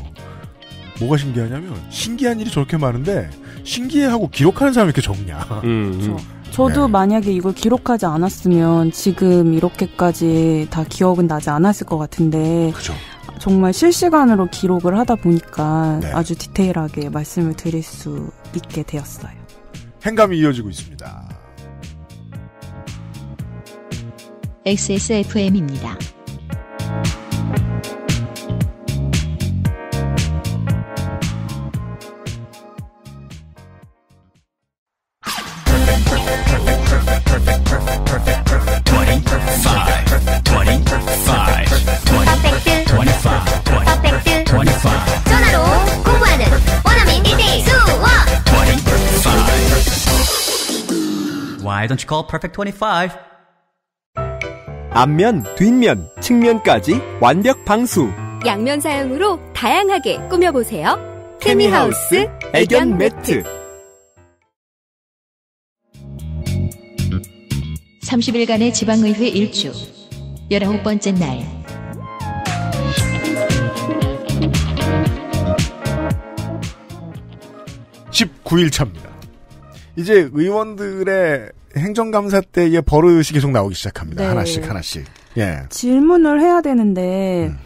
뭐가 신기하냐면 신기한 일이 저렇게 많은데 신기해하고 기록하는 사람이 이렇게 적냐. 음, 음. 저도 네. 만약에 이걸 기록하지 않았으면 지금 이렇게까지 다 기억은 나지 않았을 것 같은데. 그죠. 정말 실시간으로 기록을 하다 보니까 네. 아주 디테일하게 말씀을 드릴 수 있게 되었어요. 행감이 이어지고 있습니다. XSFM입니다. Why don't you call perfect 25? 앞면, 뒷면, 측면까지 완벽 방수 양면 사용으로 다양하게 꾸며보세요 케미하우스 애견 매트 30일간의 지방의회 일주 19번째 날 (19일차입니다) 이제 의원들의 행정감사 때의 버릇이 계속 나오기 시작합니다 네. 하나씩 하나씩 예 질문을 해야 되는데 음.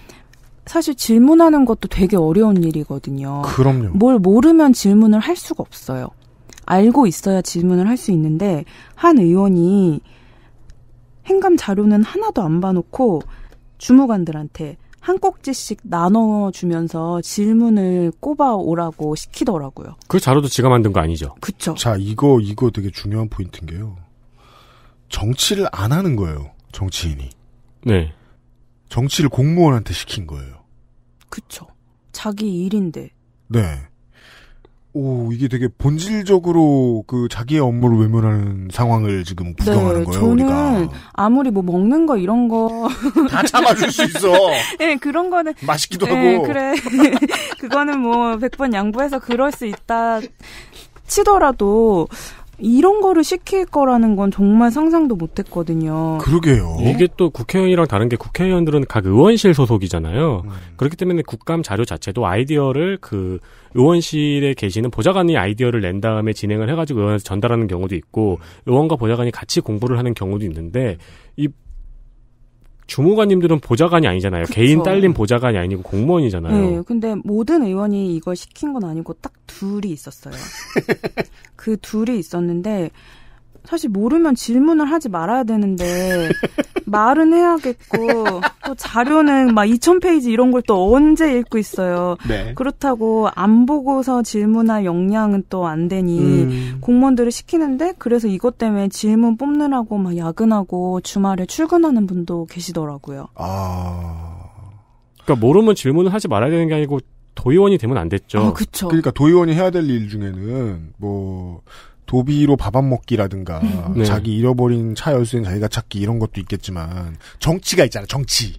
사실 질문하는 것도 되게 어려운 일이거든요. 그럼요. 뭘 모르면 질문을 할 수가 없어요. 알고 있어야 질문을 할 수 있는데 한 의원이 행감 자료는 하나도 안 봐놓고 주무관들한테 한 꼭지씩 나눠주면서 질문을 꼽아오라고 시키더라고요. 그 자료도 지가 만든 거 아니죠? 그쵸. 자, 이거, 이거 되게 중요한 포인트인 게요. 정치를 안 하는 거예요. 정치인이. 네. 정치를 공무원한테 시킨 거예요. 그쵸. 자기 일인데. 네. 오, 이게 되게 본질적으로 그 자기의 업무를 외면하는 상황을 지금 구경하는 네, 거예요, 저는 우리가. 아무리 뭐 먹는 거 이런 거. 다 참아줄 수 있어. 네, 그런 거는. 맛있기도 네, 하고. 그래. 그거는 뭐 100번 양보해서 그럴 수 있다 치더라도 이런 거를 시킬 거라는 건 정말 상상도 못 했거든요. 그러게요. 이게 또 국회의원이랑 다른 게 국회의원들은 각 의원실 소속이잖아요. 음. 그렇기 때문에 국감 자료 자체도 아이디어를 그 의원실에 계시는 보좌관이 아이디어를 낸 다음에 진행을 해가지고 의원에서 전달하는 경우도 있고 의원과 보좌관이 같이 공부를 하는 경우도 있는데 이 주무관님들은 보좌관이 아니잖아요. 그쵸. 개인 딸린 보좌관이 아니고 공무원이잖아요. 네, 근데 모든 의원이 이걸 시킨 건 아니고 딱 둘이 있었어요. 그 둘이 있었는데 사실 모르면 질문을 하지 말아야 되는데 말은 해야겠고 또 자료는 막 2000페이지 이런 걸 또 언제 읽고 있어요. 네. 그렇다고 안 보고서 질문할 역량은 또 안 되니 음. 공무원들을 시키는데 그래서 이것 때문에 질문 뽑느라고 막 야근하고 주말에 출근하는 분도 계시더라고요. 아. 그러니까 모르면 질문을 하지 말아야 되는 게 아니고 도의원이 되면 안 됐죠. 아, 그렇죠. 그러니까 도의원이 해야 될 일 중에는 뭐 도비로 밥 안 먹기라든가 네. 자기 잃어버린 차 열쇠는 자기가 찾기 이런 것도 있겠지만 정치가 있잖아 정치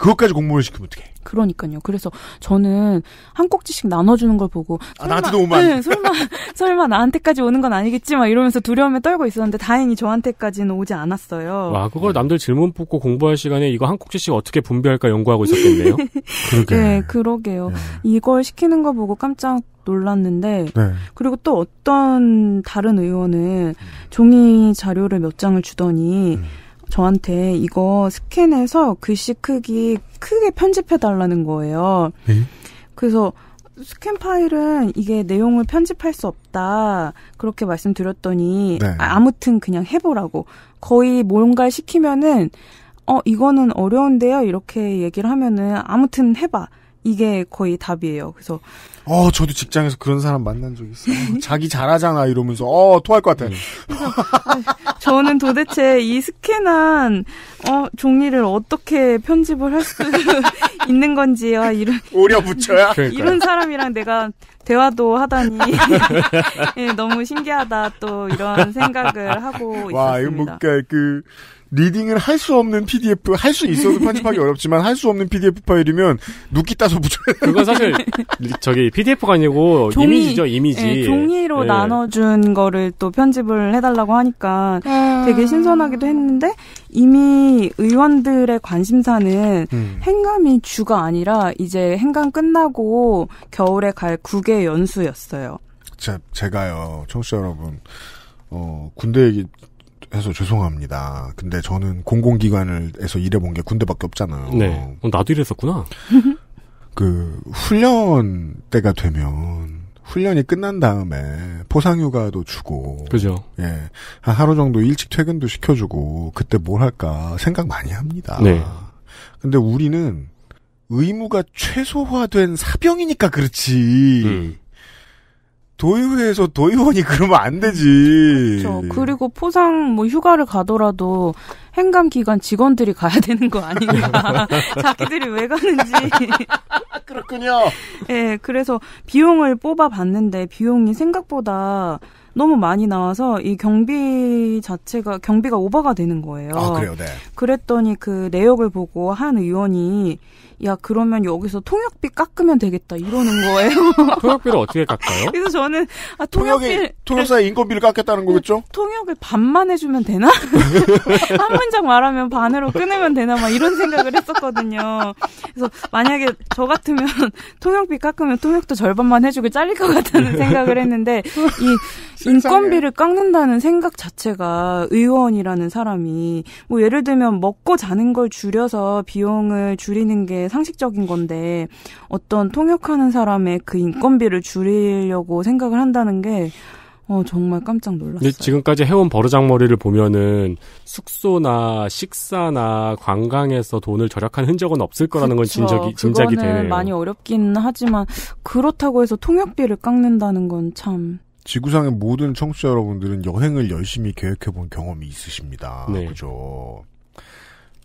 그것까지 공모를 시키면 어떡해. 그러니까요. 그래서 저는 한 꼭지씩 나눠주는 걸 보고 아, 설마, 나한테도 오만 네, 설마 설마 나한테까지 오는 건 아니겠지 막 이러면서 두려움에 떨고 있었는데 다행히 저한테까지는 오지 않았어요. 와 그걸 남들 질문 뽑고 공부할 시간에 이거 한 꼭지씩 어떻게 분배할까 연구하고 있었겠네요. 그러게. 네, 그러게요. 네. 이걸 시키는 거 보고 깜짝 놀랐는데 네. 그리고 또 어떤 다른 의원은 종이 자료를 몇 장을 주더니 음. 저한테 이거 스캔해서 글씨 크기 크게 편집해 달라는 거예요. 네? 그래서 스캔 파일은 이게 내용을 편집할 수 없다 그렇게 말씀드렸더니 네. 아, 아무튼 그냥 해보라고 거의 뭔가를 시키면은 어 이거는 어려운데요 이렇게 얘기를 하면은 아무튼 해봐 이게 거의 답이에요 그래서 어, 저도 직장에서 그런 사람 만난 적 있어요. 뭐 자기 잘하잖아, 이러면서, 어, 토할 것 같아. 저는 도대체 이 스캔한, 어, 종이를 어떻게 편집을 할 수 있는 건지, 와, 이런. 오려 붙여야? 이런 사람이랑 내가 대화도 하다니. 네, 너무 신기하다, 또, 이런 생각을 하고 와, 있습니다 와, 이거 뭔가, 그, 리딩을 할 수 없는 PDF, 할 수 있어도 편집하기 어렵지만 할 수 없는 PDF 파일이면 눕기 따서 붙여야 돼. 그건 사실 저기 PDF가 아니고 종이, 이미지죠, 이미지. 예, 종이로 예. 나눠준 거를 또 편집을 해달라고 하니까 아... 되게 신선하기도 했는데 이미 의원들의 관심사는 음. 행감이 주가 아니라 이제 행감 끝나고 겨울에 갈 국외 연수였어요. 제, 제가요, 청취자 여러분. 어, 군대 얘기 해서 죄송합니다. 근데 저는 공공기관을에서 일해본 게 군대밖에 없잖아요. 네. 어, 나도 일했었구나. 그 훈련 때가 되면 훈련이 끝난 다음에 포상휴가도 주고 그죠 예 하루 정도 일찍 퇴근도 시켜주고 그때 뭘 할까 생각 많이 합니다 네. 근데 우리는 의무가 최소화된 사병이니까 그렇지 음. 도의회에서 도의원이 그러면 안 되지. 그렇죠. 그리고 포상 뭐 휴가를 가더라도 행감 기관 직원들이 가야 되는 거 아닌가. 자기들이 왜 가는지. 그렇군요. 예, 네, 그래서 비용을 뽑아봤는데 비용이 생각보다 너무 많이 나와서 이 경비 자체가 경비가 오버가 되는 거예요. 아, 그래요, 네. 그랬더니 그 내역을 보고 한 의원이 야 그러면 여기서 통역비 깎으면 되겠다 이러는 거예요. 통역비를 어떻게 깎아요? 그래서 저는 아, 통역비 통역사의 인건비를 깎겠다는 거겠죠? 통역을 반만 해주면 되나? 한 문장 말하면 반으로 끊으면 되나 막 이런 생각을 했었거든요. 그래서 만약에 저 같으면 통역비 깎으면 통역도 절반만 해주고 잘릴 것 같다는 생각을 했는데 이 인건비를 깎는다는 생각 자체가 의원이라는 사람이 뭐 예를 들면 먹고 자는 걸 줄여서 비용을 줄이는 게 상식적인 건데 어떤 통역하는 사람의 그 인건비를 줄이려고 생각을 한다는 게 어, 정말 깜짝 놀랐어요. 지금까지 해온 버르장머리를 보면은 숙소나 식사나 관광에서 돈을 절약한 흔적은 없을 거라는 그쵸. 건 진작이, 진작이 되네요. 많이 어렵긴 하지만 그렇다고 해서 통역비를 깎는다는 건 참. 지구상의 모든 청취자 여러분들은 여행을 열심히 계획해본 경험이 있으십니다. 네. 그죠.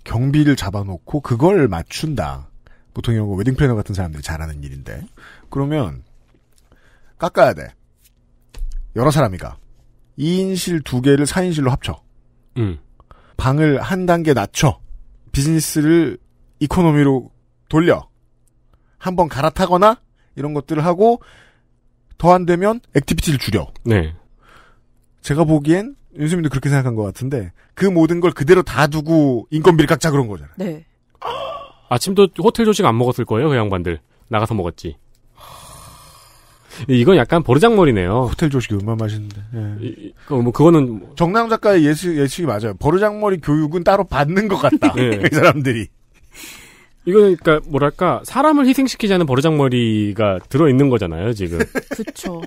경비를 잡아놓고 그걸 맞춘다. 보통 이런 거 웨딩 플래너 같은 사람들이 잘하는 일인데. 그러면 깎아야 돼. 여러 사람이가 2인실 두 개를 4인실로 합쳐. 음. 방을 한 단계 낮춰. 비즈니스를 이코노미로 돌려. 한 번 갈아타거나 이런 것들을 하고 더 안 되면 액티비티를 줄여. 네. 제가 보기엔 윤수민도 그렇게 생각한 것 같은데 그 모든 걸 그대로 다 두고 인건비를 깎자 그런 거잖아요. 네. 아침도 호텔 조식 안 먹었을 거예요, 그 양반들. 나가서 먹었지. 이건 약간 버르장머리네요. 호텔 조식이 얼마나 맛있는데. 예. 이, 그, 뭐 그거는 뭐 정남 작가의 예측, 예측이 맞아요. 버르장머리 교육은 따로 받는 것 같다. 예. 이 사람들이. 이거는 그러니까 뭐랄까 사람을 희생시키지않는 버르장머리가 들어 있는 거잖아요 지금. 그렇죠.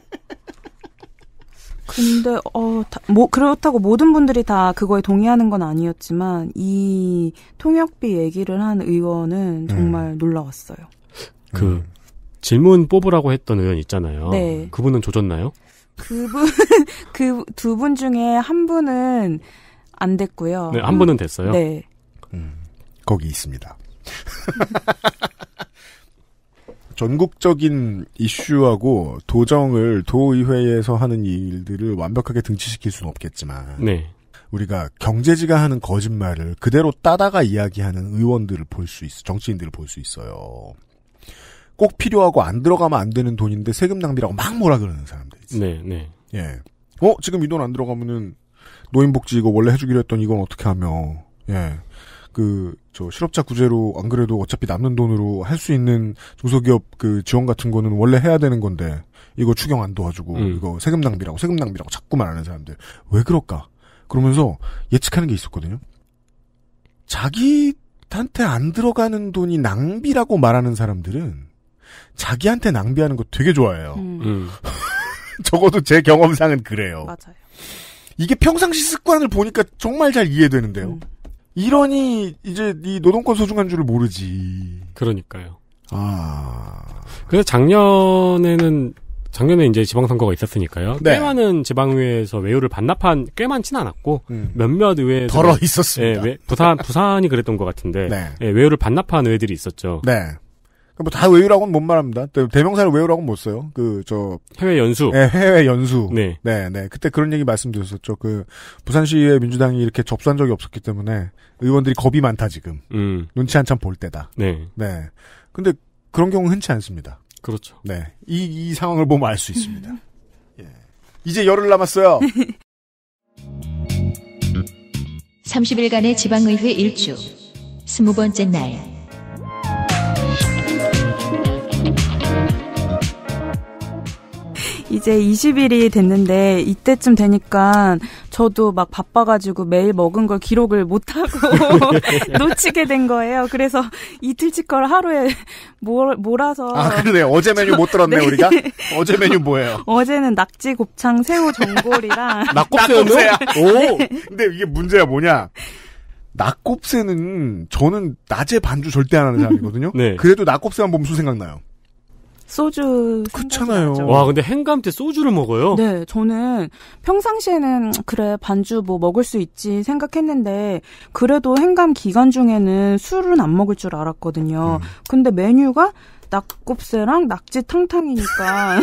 근데 어뭐 그렇다고 모든 분들이 다 그거에 동의하는 건 아니었지만 이 통역비 얘기를 한 의원은 정말 음. 놀라웠어요. 그 음. 질문 뽑으라고 했던 의원 있잖아요. 네. 그분은 조졌나요? 그분 그 두 분 중에 한 분은 안 됐고요. 네, 한 분은 됐어요. 네. 음, 거기 있습니다. 전국적인 이슈하고 도정을 도의회에서 하는 일들을 완벽하게 등치시킬 수는 없겠지만 네. 우리가 경제지가 하는 거짓말을 그대로 따다가 이야기하는 의원들을 볼 수 있어 정치인들을 볼 수 있어요. 꼭 필요하고 안 들어가면 안 되는 돈인데 세금 낭비라고 막 뭐라 그러는 사람들 있어요. 네, 네. 예. 어, 지금 이 돈 안 들어가면은 노인복지 이거 원래 해주기로 했던 이건 어떻게 하며, 예. 그, 저, 실업자 구제로 안 그래도 어차피 남는 돈으로 할 수 있는 중소기업 그 지원 같은 거는 원래 해야 되는 건데, 이거 추경 안 도와주고, 음. 이거 세금 낭비라고, 세금 낭비라고 자꾸 말하는 사람들. 왜 그럴까? 그러면서 예측하는 게 있었거든요. 자기한테 안 들어가는 돈이 낭비라고 말하는 사람들은 자기한테 낭비하는 거 되게 좋아해요. 음. 음. 적어도 제 경험상은 그래요. 맞아요. 이게 평상시 습관을 보니까 정말 잘 이해되는데요. 음. 이러니 이제 이 노동권 소중한 줄을 모르지. 그러니까요. 아. 그래서 작년에는 작년에 이제 지방선거가 있었으니까요. 네. 꽤 많은 지방의회에서 외유를 반납한 꽤 많진 않았고 음. 몇몇 의회 덜어 있었습니다. 예, 부산 부산이 그랬던 것 같은데 네. 예, 외유를 반납한 의회들이 있었죠. 네. 뭐다 외우라고는 못 말합니다. 대명사를 외우라고는 못 써요. 그 저 해외 연수. 네, 해외 연수. 네. 네, 네. 그때 그런 얘기 말씀드렸었죠. 그 부산시의 회 민주당이 이렇게 접수한 적이 없었기 때문에 의원들이 겁이 많다 지금. 음. 눈치 한참 볼 때다. 네. 네. 근데 그런 경우 흔치 않습니다. 그렇죠. 네. 이, 이 상황을 보면 알 수 있습니다. 예. 이제 열흘 남았어요. 30일간의 지방의회 일주. 2 0 번째 날. 이제 20일이 됐는데 이때쯤 되니까 저도 막 바빠가지고 매일 먹은 걸 기록을 못하고 놓치게 된 거예요. 그래서 이틀치 걸 하루에 몰, 몰아서 아 그러네 어제 메뉴 못 들었네 네. 우리가 어제 메뉴 뭐예요? 어제는 낙지 곱창 새우 전골이랑 낙곱새우 오 네. 근데 이게 문제야 뭐냐? 낙곱새는 저는 낮에 반주 절대 안 하는 사람이거든요. 네. 그래도 낙곱새만 보면 수 생각나요. 소주 그렇잖아요. 와 근데 행감 때 소주를 먹어요? 네, 저는 평상시에는 그래 반주 뭐 먹을 수 있지 생각했는데 그래도 행감 기간 중에는 술은 안 먹을 줄 알았거든요. 음. 근데 메뉴가 낙곱새랑 낙지 탕탕이니까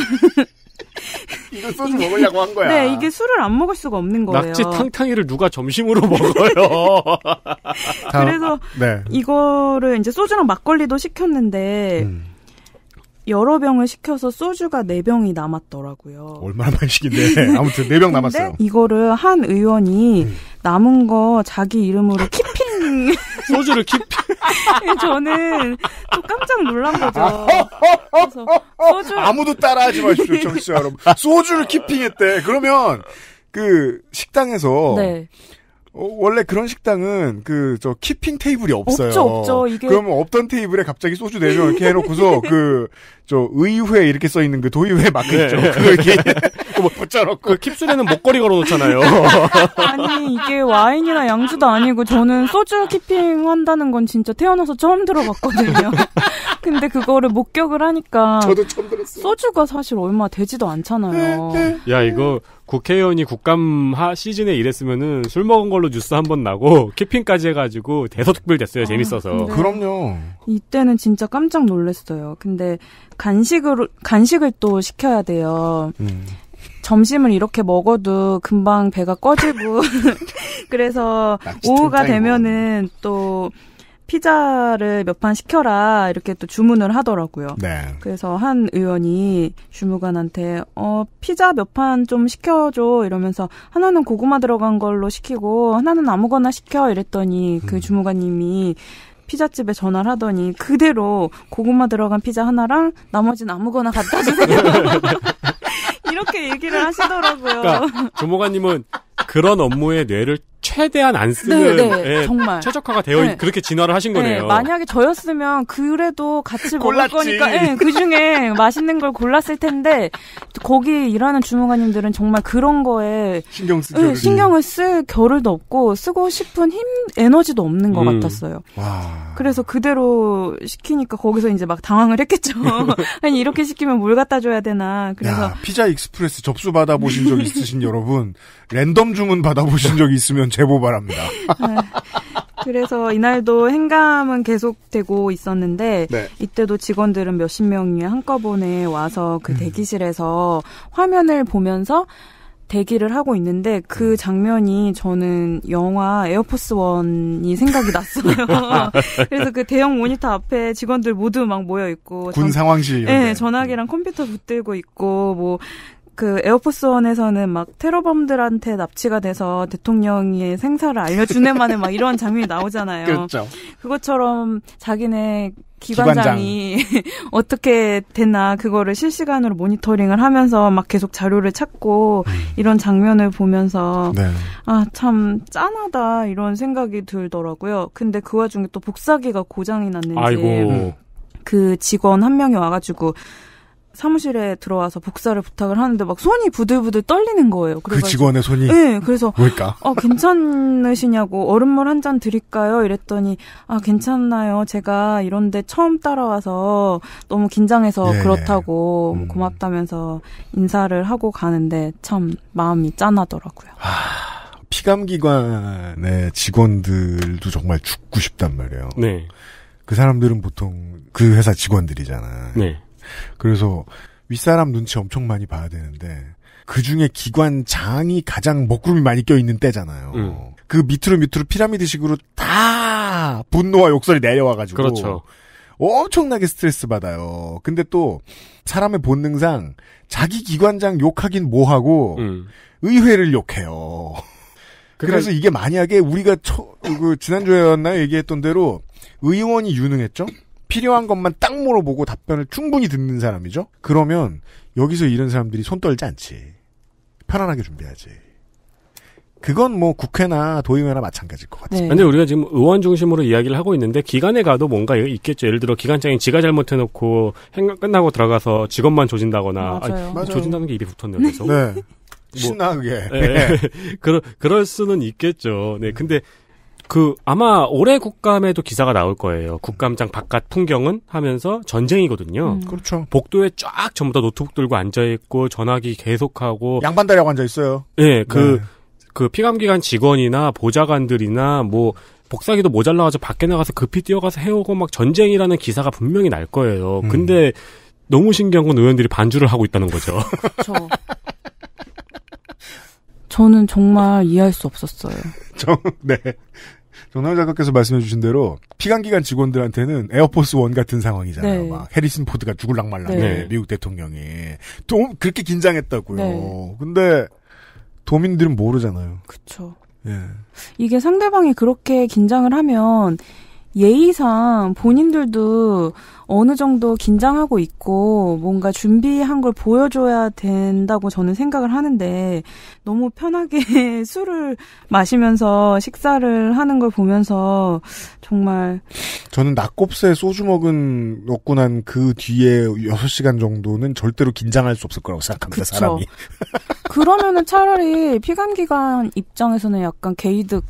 이거 소주 이게, 먹으려고 한 거야. 네, 이게 술을 안 먹을 수가 없는 거예요. 낙지 탕탕이를 누가 점심으로 먹어요. 그래서 네. 이거를 이제 소주랑 막걸리도 시켰는데 음. 여러 병을 시켜서 소주가 네병이 남았더라고요. 얼마나 많이 시킨데. 아무튼 네 병 남았어요. 이거를 한 의원이 음. 남은 거 자기 이름으로 키핑. 소주를 키핑. 예, 저는 좀 깜짝 놀란 거죠. 아, 어, 어, 어. 그래서 소주 아무도 따라하지 마십시오, 청취자 여러분. 소주를 키핑했대. 그러면 그 식당에서 네. 어, 원래 그런 식당은 그 저 키핑 테이블이 없어요. 없죠, 없죠. 이게 그러면 없던 테이블에 갑자기 소주 내면 네 이렇게 해놓고서 그 저 의회 이렇게 써 있는 그 도의회 마크 있죠. 네. 그 이렇게 뭐 붙여놓고 그 킵술에는 목걸이 걸어놓잖아요. 아니 이게 와인이나 양주도 아니고 저는 소주 키핑 한다는 건 진짜 태어나서 처음 들어봤거든요. 근데 그거를 목격을 하니까 저도 처음 들었어요. 소주가 사실 얼마 되지도 않잖아요. 네, 네, 네. 야 이거 국회의원이 국감 하 시즌에 이랬으면은술 먹은 걸로 뉴스 한 번 나고 키핑까지 해가지고 대서특별 됐어요. 아, 재밌어서. 그럼요. 이때는 진짜 깜짝 놀랐어요. 근데 간식으로 간식을 또 시켜야 돼요. 음. 점심을 이렇게 먹어도 금방 배가 꺼지고 그래서 오후가 되면은 뭐. 또 피자를 몇 판 시켜라 이렇게 또 주문을 하더라고요. 네. 그래서 한 의원이 주무관한테 어 피자 몇 판 좀 시켜줘 이러면서 하나는 고구마 들어간 걸로 시키고 하나는 아무거나 시켜 이랬더니 그 음. 주무관님이 피자집에 전화를 하더니 그대로 고구마 들어간 피자 하나랑 나머지는 아무거나 갖다 주세요. 이렇게 얘기를 하시더라고요. 그러니까 주무관님은 그런 업무에 뇌를 최대한 안 쓰는 네, 네, 예, 정말 최적화가 되어 네. 그렇게 진화를 하신 네, 거네요. 만약에 저였으면 그래도 같이 먹을 거니까 예, 그 중에 맛있는 걸 골랐을 텐데 거기 일하는 주무관님들은 정말 그런 거에 신경 쓰 예, 신경을 쓸 겨를도 없고 쓰고 싶은 힘 에너지도 없는 것 음. 같았어요. 와. 그래서 그대로 시키니까 거기서 이제 막 당황을 했겠죠. 아니 이렇게 시키면 뭘 갖다 줘야 되나. 그래서 야, 피자 익스프레스 접수 받아 보신 적 있으신 여러분 랜덤 주문 받아 보신 적 있으면 제보 바랍니다. 네. 그래서 이날도 행감은 계속되고 있었는데 네. 이때도 직원들은 몇십 명이 한꺼번에 와서 그 음. 대기실에서 화면을 보면서 대기를 하고 있는데 그 음. 장면이 저는 영화 에어포스 원이 생각이 났어요. 그래서 그 대형 모니터 앞에 직원들 모두 막 모여 있고 군 전, 상황실 네, 전화기랑 컴퓨터 붙들고 있고 뭐그 에어포스 원에서는 막 테러범들한테 납치가 돼서 대통령의 생사를 알려준 애만에 막 이런 장면이 나오잖아요. 그렇죠. 그것처럼 자기네 기관장이 기관장. 어떻게 됐나 그거를 실시간으로 모니터링을 하면서 막 계속 자료를 찾고 음. 이런 장면을 보면서 네. 아참 짠하다 이런 생각이 들더라고요. 근데 그 와중에 또 복사기가 고장이 났는지 아이고. 그 직원 한 명이 와가지고 사무실에 들어와서 복사를 부탁을 하는데 막 손이 부들부들 떨리는 거예요. 그 직원의 손이. 네, 그래서 뭘까? 어 괜찮으시냐고 얼음물 한 잔 드릴까요? 이랬더니 아 괜찮나요? 제가 이런데 처음 따라와서 너무 긴장해서 예. 예. 그렇다고 음. 고맙다면서 인사를 하고 가는데 참 마음이 짠하더라고요. 하, 아, 피감기관의 직원들도 정말 죽고 싶단 말이에요. 네. 그 사람들은 보통 그 회사 직원들이잖아. 네. 그래서 윗사람 눈치 엄청 많이 봐야 되는데 그 중에 기관장이 가장 먹구름이 많이 껴있는 때잖아요. 음. 그 밑으로 밑으로 피라미드식으로 다 분노와 욕설이 내려와가지고. 그렇죠. 엄청나게 스트레스 받아요. 근데 또 사람의 본능상 자기 기관장 욕하긴 뭐하고 음. 의회를 욕해요. 그러니까 래서 이게 만약에 우리가 처, 그지난주에나요 얘기했던 대로 의원이 유능했죠? 필요한 것만 딱 물어보고 답변을 충분히 듣는 사람이죠. 그러면 여기서 이런 사람들이 손 떨지 않지. 편안하게 준비하지. 그건 뭐 국회나 도의회나 마찬가지일 것 같아요. 네. 근데 우리가 지금 의원 중심으로 이야기를 하고 있는데 기간에 가도 뭔가 있겠죠. 예를 들어 기관장이 지가 잘못해놓고 행간 끝나고 들어가서 직원만 조진다거나 맞아요. 뭐 아니, 조진다는 게입이 붙었네요. 그래서 네. 뭐, 신나 그게. 네. 그럴 그럴 수는 있겠죠. 네, 근데 그 아마 올해 국감에도 기사가 나올 거예요. 국감장 바깥 풍경은 하면서 전쟁이거든요. 음. 그렇죠. 복도에 쫙 전부 다 노트북 들고 앉아 있고 전화기 계속하고 양반다리하고 앉아 있어요. 예, 그 네, 그그 네. 피감기관 직원이나 보좌관들이나 뭐 복사기도 모자라가지고 밖에 나가서 급히 뛰어가서 해오고 막 전쟁이라는 기사가 분명히 날 거예요. 음. 근데 너무 신기한 건 의원들이 반주를 하고 있다는 거죠. 그렇죠. 저는 정말 이해할 수 없었어요. 정, 네. 정남 작가께서 말씀해 주신 대로 피감기관 직원들한테는 에어포스 원 같은 상황이잖아요. 네. 막 해리슨 포드가 죽을랑 말랑 네. 미국 대통령이 또 그렇게 긴장했다고요. 네. 근데 도민들은 모르잖아요. 그렇죠. 예. 이게 상대방이 그렇게 긴장을 하면 예의상 본인들도 어느 정도 긴장하고 있고 뭔가 준비한 걸 보여줘야 된다고 저는 생각을 하는데 너무 편하게 술을 마시면서 식사를 하는 걸 보면서 정말 저는 낙곱새 소주 먹은 먹고 난 그 뒤에 6시간 정도는 절대로 긴장할 수 없을 거라고 생각합니다, 그쵸. 사람이. 그러면은 차라리 피감 기관 입장에서는 약간 게이득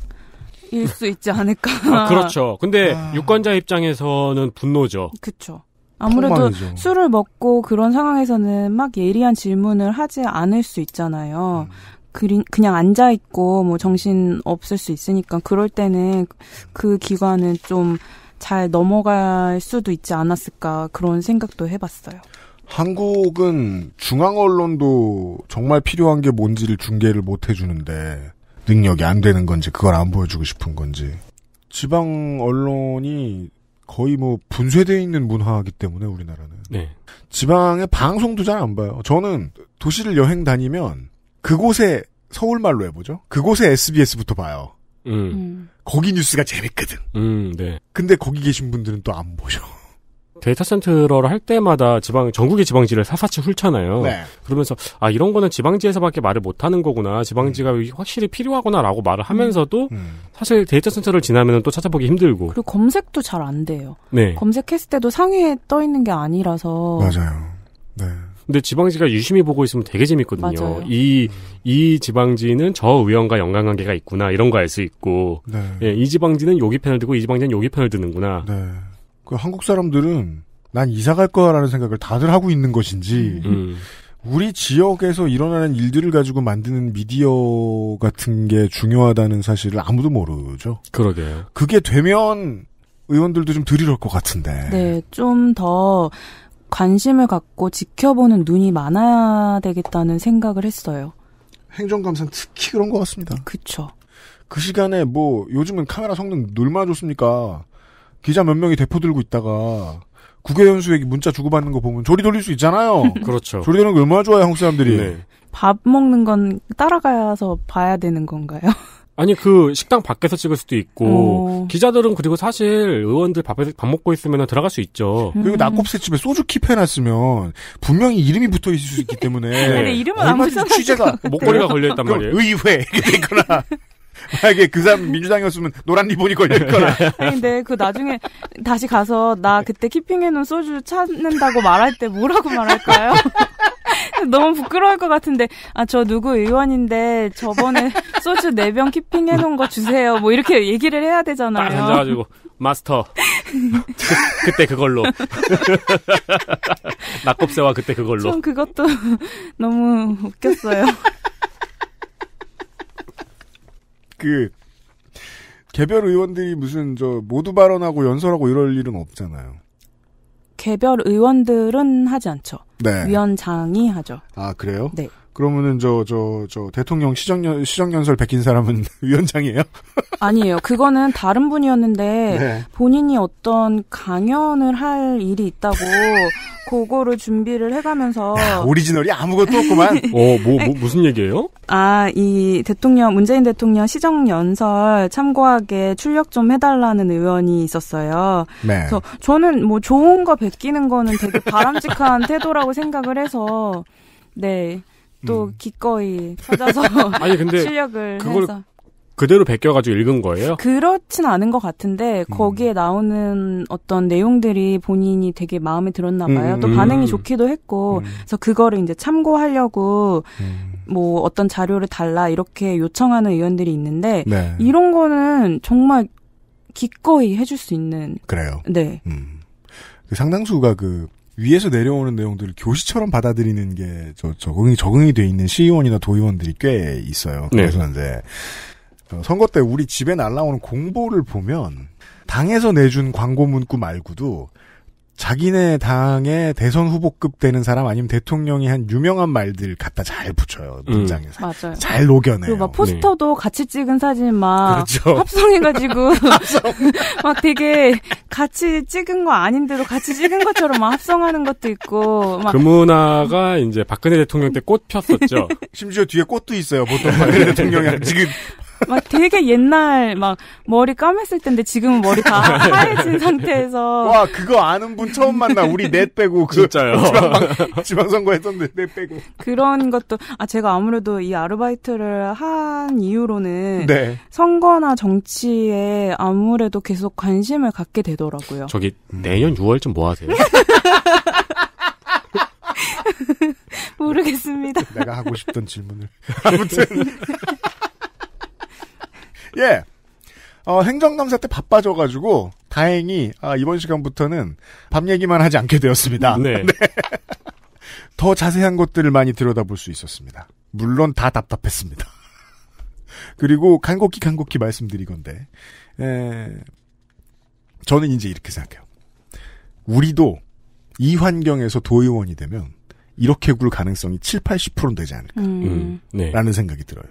일수 있지 않을까. 아, 그렇죠. 근데 아... 유권자 입장에서는 분노죠. 그렇죠. 아무래도 폭망이죠. 술을 먹고 그런 상황에서는 막 예리한 질문을 하지 않을 수 있잖아요. 음. 그린, 그냥 앉아 있고 뭐 정신 없을 수 있으니까 그럴 때는 그기관은좀 잘 넘어갈 수도 있지 않았을까 그런 생각도 해봤어요. 한국은 중앙 언론도 정말 필요한 게 뭔지를 중계를 못 해주는데 능력이 안 되는 건지 그걸 안 보여주고 싶은 건지 지방 언론이 거의 뭐분쇄되어 있는 문화이기 때문에 우리나라는 네. 지방의 방송도 잘 안 봐요. 저는 도시를 여행 다니면 그곳에 서울말로 해보죠. 그곳에 SBS부터 봐요. 음. 음. 거기 뉴스가 재밌거든. 음, 네. 근데 거기 계신 분들은 또 안 보죠. 데이터 센터를 할 때마다 지방 전국의 지방지를 사사치 훑잖아요. 네. 그러면서 아 이런 거는 지방지에서밖에 말을 못 하는 거구나. 지방지가 음. 확실히 필요하구나라고 말을 하면서도 음. 음. 사실 데이터 센터를 지나면 또 찾아보기 힘들고 그리고 검색도 잘 안 돼요. 네. 검색했을 때도 상위에 떠 있는 게 아니라서 맞아요. 네. 근데 지방지가 유심히 보고 있으면 되게 재밌거든요. 이이 이 지방지는 저 의원과 연관관계가 있구나 이런 거 알 수 있고 네. 예, 이 지방지는 여기 편을 들고 이 지방지는 여기 편을 드는구나. 네. 그 한국 사람들은 난 이사 갈 거라는 생각을 다들 하고 있는 것인지 음. 음. 우리 지역에서 일어나는 일들을 가지고 만드는 미디어 같은 게 중요하다는 사실을 아무도 모르죠. 그러게요. 그게 되면 의원들도 좀 들이럴 것 같은데. 네, 좀 더 관심을 갖고 지켜보는 눈이 많아야 되겠다는 생각을 했어요. 행정감사는 특히 그런 것 같습니다. 그쵸. 그 시간에 뭐 요즘은 카메라 성능 얼마나 좋습니까? 기자 몇 명이 대포 들고 있다가 국외연수에게 문자 주고받는 거 보면 조리 돌릴 수 있잖아요. 그렇죠. 조리 돌리는 거 얼마나 좋아요, 한국 사람들이. 네. 밥 먹는 건 따라가서 봐야 되는 건가요? 아니 그 식당 밖에서 찍을 수도 있고 오. 기자들은 그리고 사실 의원들 밥에서 밥 먹고 있으면 들어갈 수 있죠. 그리고 음. 낙곱새 집에 소주 킵해놨으면 분명히 이름이 붙어 있을 수 있기 때문에. 네. 이름은 아무 취재가 목걸이가 걸려 있단 말이에요. 의회 이거나 그러니까. 만약에 그 사람 민주당이었으면 노란 리본이 걸릴 거라. 아 근데 그 나중에 다시 가서 나 그때 키핑해놓은 소주 찾는다고 말할 때 뭐라고 말할까요? 너무 부끄러울 것 같은데 아 저 누구 의원인데 저번에 소주 4병 키핑해놓은 거 주세요 뭐 이렇게 얘기를 해야 되잖아요 딱 앉아가지고 마스터 그, 그때 그걸로 낙곱새와 그때 그걸로 좀 그것도 너무 웃겼어요 그 개별 의원들이 무슨 저 모두 발언하고 연설하고 이럴 일은 없잖아요. 개별 의원들은 하지 않죠. 네. 위원장이 하죠. 아 그래요? 네. 그러면은 저 저 저 대통령 시정 연 시정 연설 베낀 사람은 위원장이에요? 아니에요. 그거는 다른 분이었는데 네. 본인이 어떤 강연을 할 일이 있다고 그거를 준비를 해가면서 야, 아, 오리지널이 아무것도 없구만. 어, 뭐, 뭐 무슨 얘기예요? 아, 이 대통령 문재인 대통령 시정 연설 참고하게 출력 좀 해달라는 의원이 있었어요. 네. 그래서 저는 뭐 좋은 거 베끼는 거는 되게 바람직한 태도라고 생각을 해서 네. 또 음. 기꺼이 찾아서 아니 근데 실력을 그걸 해서. 그대로 베껴가지고 읽은 거예요? 그렇진 않은 것 같은데 음. 거기에 나오는 어떤 내용들이 본인이 되게 마음에 들었나 봐요. 음. 또 음, 음. 반응이 좋기도 했고 음. 그래서 그거를 이제 참고하려고 뭐 어떤 자료를 달라 이렇게 요청하는 의원들이 있는데 네. 이런 거는 정말 기꺼이 해줄 수 있는 그래요. 네. 그 상당수가 그 위에서 내려오는 내용들을 교시처럼 받아들이는 게 저, 적응이 적응이 돼 있는 시의원이나 도의원들이 꽤 있어요. 네. 그래서 이제 어, 선거 때 우리 집에 날라오는 공보를 보면 당에서 내준 광고 문구 말고도 자기네 당의 대선 후보급 되는 사람 아니면 대통령이 한 유명한 말들 갖다 잘 붙여요 문장에 음. 맞아요. 잘 녹여내요. 그고막 포스터도 네. 같이 찍은 사진 막 그렇죠. 합성해가지고 합성. 막 되게 같이 찍은 거 아닌데도 같이 찍은 것처럼 막 합성하는 것도 있고 막. 그 문화가 이제 박근혜 대통령 때 꽃 폈었죠. 심지어 뒤에 꽃도 있어요. 보통 박근혜 대통령이 지금 막 되게 옛날 막 머리 까맸을 때인데 지금은 머리 다 네. 하얘진 상태에서 와 그거 아는 분 처음 만나 우리 넷 빼고 그 진짜요 지방, 선거 했던데 넷 빼고 그런 것도 아 제가 아무래도 이 아르바이트를 한 이유로는 네. 선거나 정치에 아무래도 계속 관심을 갖게 되더라고요 저기 내년 6월쯤 뭐 하세요? 모르겠습니다. 내가 하고 싶던 질문을 아무튼 예. 어, 행정감사 때 바빠져가지고 다행히 아, 이번 시간부터는 밤 얘기만 하지 않게 되었습니다. 네. 네. 더 자세한 것들을 많이 들여다볼 수 있었습니다. 물론 다 답답했습니다. 그리고 간곡히 간곡히 말씀드리건데 에... 저는 이제 이렇게 생각해요. 우리도 이 환경에서 도의원이 되면 이렇게 굴 가능성이 7, 80%는 되지 않을까. 음. 네. 라는 생각이 들어요.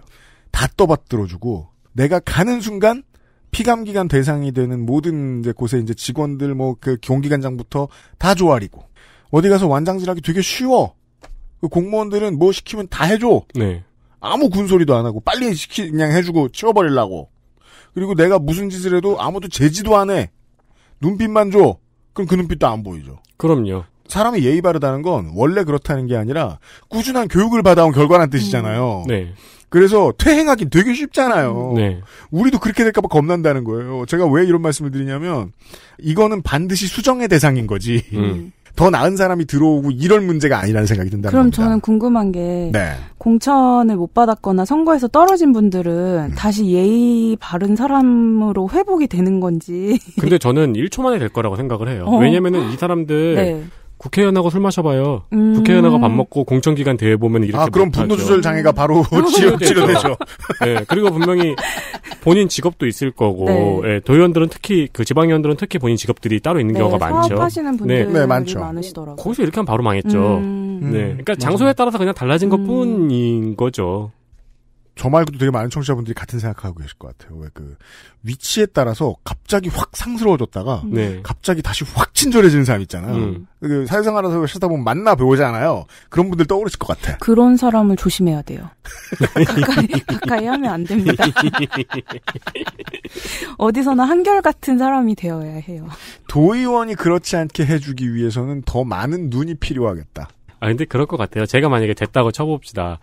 다 떠받들어주고 내가 가는 순간 피감기관 대상이 되는 모든 이제 곳에 이제 직원들 뭐 그 경기관장부터 다 조아리고 어디 가서 완장질하기 되게 쉬워. 그 공무원들은 뭐 시키면 다 해줘. 네. 아무 군소리도 안 하고 빨리 시키 그냥 해주고 치워버리려고. 그리고 내가 무슨 짓을 해도 아무도 제지도 안 해. 눈빛만 줘. 그럼 그 눈빛도 안 보이죠. 그럼요. 사람이 예의 바르다는 건 원래 그렇다는 게 아니라 꾸준한 교육을 받아온 결과란 뜻이잖아요. 음. 네. 그래서 퇴행하긴 되게 쉽잖아요. 네. 우리도 그렇게 될까봐 겁난다는 거예요. 제가 왜 이런 말씀을 드리냐면 이거는 반드시 수정의 대상인 거지. 음. 더 나은 사람이 들어오고 이럴 문제가 아니라는 생각이 든다는 그럼 겁니다. 저는 궁금한 게 네. 공천을 못 받았거나 선거에서 떨어진 분들은 음. 다시 예의 바른 사람으로 회복이 되는 건지. 근데 저는 1초 만에 될 거라고 생각을 해요. 어. 왜냐면은 이 사람들 네. 국회의원하고 술 마셔봐요. 음. 국회의원하고 밥 먹고 공청기간 대회 보면 이렇게. 아, 그럼 분노 조절 장애가 바로 치료, 그렇죠. 그렇죠. 치료되죠. 네, 그리고 분명히 본인 직업도 있을 거고, 네. 네, 도의원들은 특히, 그 지방의원들은 특히 본인 직업들이 따로 있는 네, 경우가 많죠. 하시는 네. 분들 네, 많죠. 많으시더라고요. 거기서 이렇게 하면 바로 망했죠. 음. 네. 그러니까 맞아요. 음. 장소에 따라서 그냥 달라진 것 음. 뿐인 음. 거죠. 저 말고도 되게 많은 청취자분들이 같은 생각하고 계실 것 같아요. 왜 그 위치에 따라서 갑자기 확 상스러워졌다가 음. 네. 갑자기 다시 확 친절해지는 사람 있잖아요. 음. 그 사회생활에서 하다 보면 만나 배우잖아요. 그런 분들 떠오르실 것 같아. 요 그런 사람을 조심해야 돼요. 가까이 가까이 하면 안 됩니다. 어디서나 한결 같은 사람이 되어야 해요. 도의원이 그렇지 않게 해주기 위해서는 더 많은 눈이 필요하겠다. 아 근데 그럴 것 같아요. 제가 만약에 됐다고 쳐봅시다.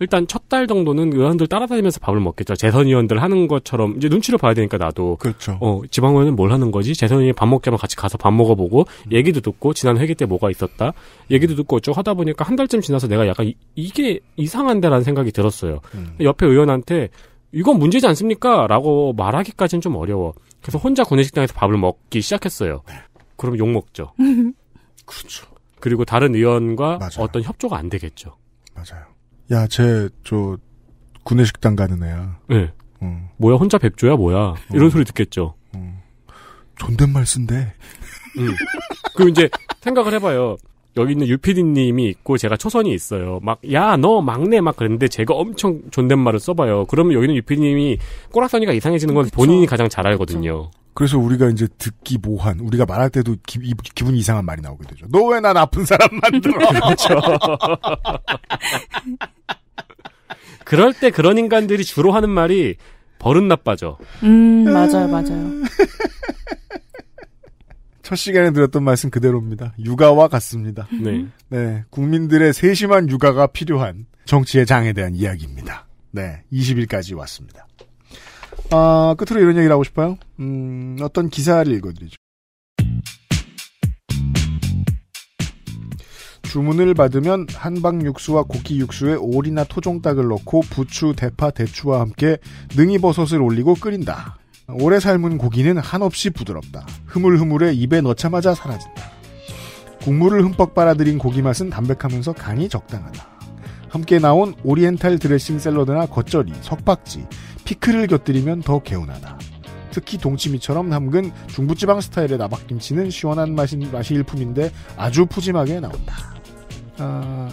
일단 첫 달 정도는 의원들 따라다니면서 밥을 먹겠죠. 재선 의원들 하는 것처럼 이제 눈치를 봐야 되니까 나도 그렇죠. 어, 지방 의원은 뭘 하는 거지? 재선 의원 이밥 먹자면 같이 가서 밥 먹어보고 음. 얘기도 듣고 지난 회기 때 뭐가 있었다 얘기도 듣고 어쩌고 하다 보니까 한 달쯤 지나서 내가 약간 이, 게 이상한데라는 생각이 들었어요. 음. 옆에 의원한테 이건 문제지 않습니까? 라고 말하기까지는 좀 어려워. 그래서 혼자 구내식당에서 밥을 먹기 시작했어요. 네. 그럼 욕 먹죠. 그렇죠. 그리고 다른 의원과 맞아요. 어떤 협조가 안 되겠죠. 맞아요. 야, 쟤, 저, 구내식당 가는 애야. 네. 어. 뭐야, 혼자 백조야 뭐야. 어. 이런 소리 듣겠죠. 어. 존댓말 쓴대. 응. 음. 그리고 이제 생각을 해봐요. 여기 있는 유피디님이 있고 제가 초선이 있어요. 막야너 막내 막 그랬는데 제가 엄청 존댓말을 써봐요. 그러면 여기는 유피디님이 꼬락서니가 이상해지는 건 그쵸. 본인이 가장 잘 알거든요. 그쵸. 그래서 우리가 이제 듣기 모한, 우리가 말할 때도 기, 기분 이상한 이 말이 나오게 되죠. 너 왜 난 아픈 사람 만들어? 그렇죠. 그럴 때 그런 인간들이 주로 하는 말이 버릇 나빠져. 음, 맞아요, 맞아요. 첫 시간에 들었던 말씀 그대로입니다. 육아와 같습니다. 네. 네. 국민들의 세심한 육아가 필요한 정치의 장에 대한 이야기입니다. 네. 20일까지 왔습니다. 아, 끝으로 이런 얘기를 하고 싶어요. 음, 어떤 기사를 읽어드리죠. 주문을 받으면 한방 육수와 고기 육수에 오리나 토종닭을 넣고 부추, 대파, 대추와 함께 능이버섯을 올리고 끓인다. 오래 삶은 고기는 한없이 부드럽다. 흐물흐물해 입에 넣자마자 사라진다. 국물을 흠뻑 빨아들인 고기 맛은 담백하면서 간이 적당하다. 함께 나온 오리엔탈 드레싱 샐러드나 겉절이, 석박지, 피클을 곁들이면 더 개운하다. 특히 동치미처럼 담근 중부지방 스타일의 나박김치는 시원한 맛이, 맛이 일품인데 아주 푸짐하게 나온다. 아,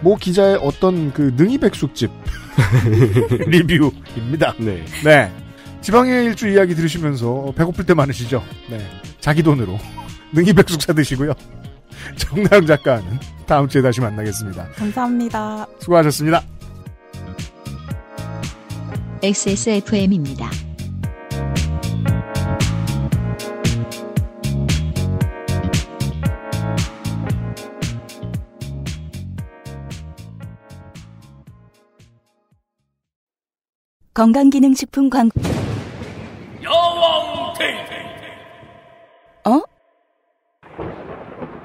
모 기자의 어떤 그 능이백숙집 리뷰입니다. 네. 네. 지방의 일주 이야기 들으시면서 배고플 때 많으시죠? 네. 자기 돈으로 능이백숙 사드시고요. 정나영 작가는 다음 주에 다시 만나겠습니다. 감사합니다. 수고하셨습니다. XSFM입니다. 건강기능식품 광 여왕 테이 어?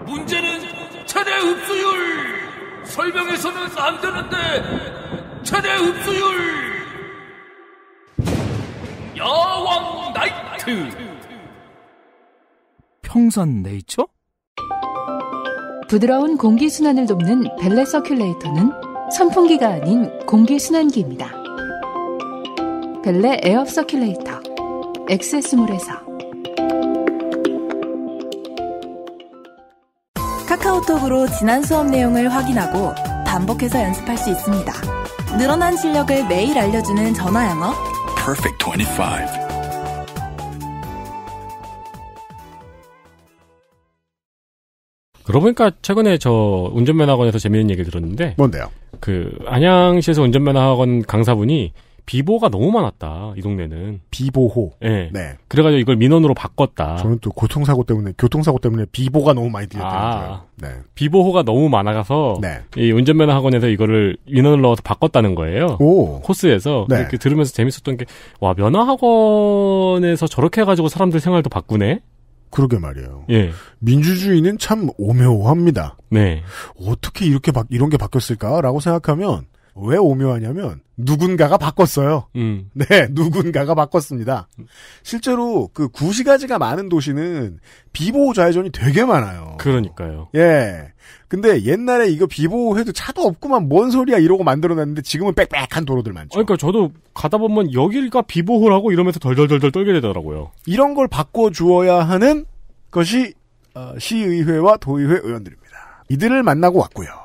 문제는 최대 흡수율 설명해서는 안 되는데 최대 흡수율 야왕 나이트 평산 네이처 부드러운 공기 순환을 돕는 벨레 서큘레이터는 선풍기가 아닌 공기 순환기입니다. 벨레 에어 서큘레이터 엑세스몰에서 카카오톡으로 지난 수업 내용을 확인하고 반복해서 연습할 수 있습니다. 늘어난 실력을 매일 알려주는 전화 영어 perfect 25. 그러고 보니까 최근에 저 운전면허 학원에서 재미있는 얘기 들었는데 뭔데요? 그 안양시에서 운전면허 학원 강사분이 비보가 너무 많았다 이 동네는 비보호 네. 네. 그래가지고 이걸 민원으로 바꿨다 저는 또 교통사고 때문에 교통사고 때문에 비보가 너무 많이 들렸다니까요 아, 네. 비보호가 너무 많아가서 네. 이 운전면허 학원에서 이거를 민원을 넣어서 바꿨다는 거예요 오. 코스에서 네. 이렇게 들으면서 재밌었던 게 와 면허 학원에서 저렇게 해가지고 사람들 생활도 바꾸네 그러게 말이에요. 예. 민주주의는 참 오묘합니다. 네. 어떻게 이렇게 바, 이런 게 바뀌었을까라고 생각하면 왜 오묘하냐면 누군가가 바꿨어요. 음. 네, 누군가가 바꿨습니다. 실제로 그 구시가지가 많은 도시는 비보호 좌회전이 되게 많아요. 그러니까요. 예. 근데 옛날에 이거 비보호해도 차도 없구만 뭔 소리야 이러고 만들어놨는데 지금은 빽빽한 도로들 많죠. 그러니까 저도 가다 보면 여기가 비보호라고 이러면서 덜덜덜덜 떨게 되더라고요. 이런 걸 바꿔 주어야 하는 것이 어, 시의회와 도의회 의원들입니다. 이들을 만나고 왔고요.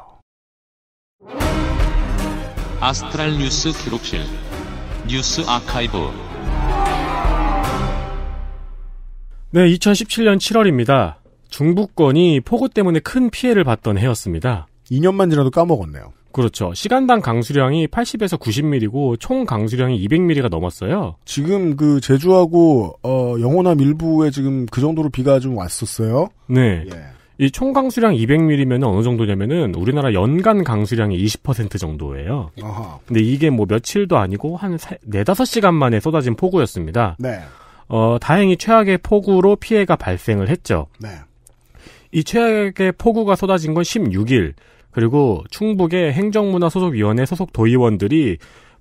아스트랄 뉴스 기록실 뉴스 아카이브 네, 2017년 7월입니다. 중부권이 폭우 때문에 큰 피해를 봤던 해였습니다. 2년만 지나도 까먹었네요. 그렇죠. 시간당 강수량이 80에서 90mm고 총 강수량이 200mm가 넘었어요. 지금 그 제주하고 어, 영호남 일부에 지금 그 정도로 비가 좀 왔었어요. 네. 예. 이총 강수량 200mm면 어느 정도냐면은 우리나라 연간 강수량이 20% 정도예요. 어허. 근데 이게 뭐 며칠도 아니고 한 4, 4-5시간 만에 쏟아진 폭우였습니다. 네. 어, 다행히 최악의 폭우로 피해가 발생을 했죠. 네. 이 최악의 폭우가 쏟아진 건 16일. 그리고 충북의 행정문화 소속위원회 소속 도의원들이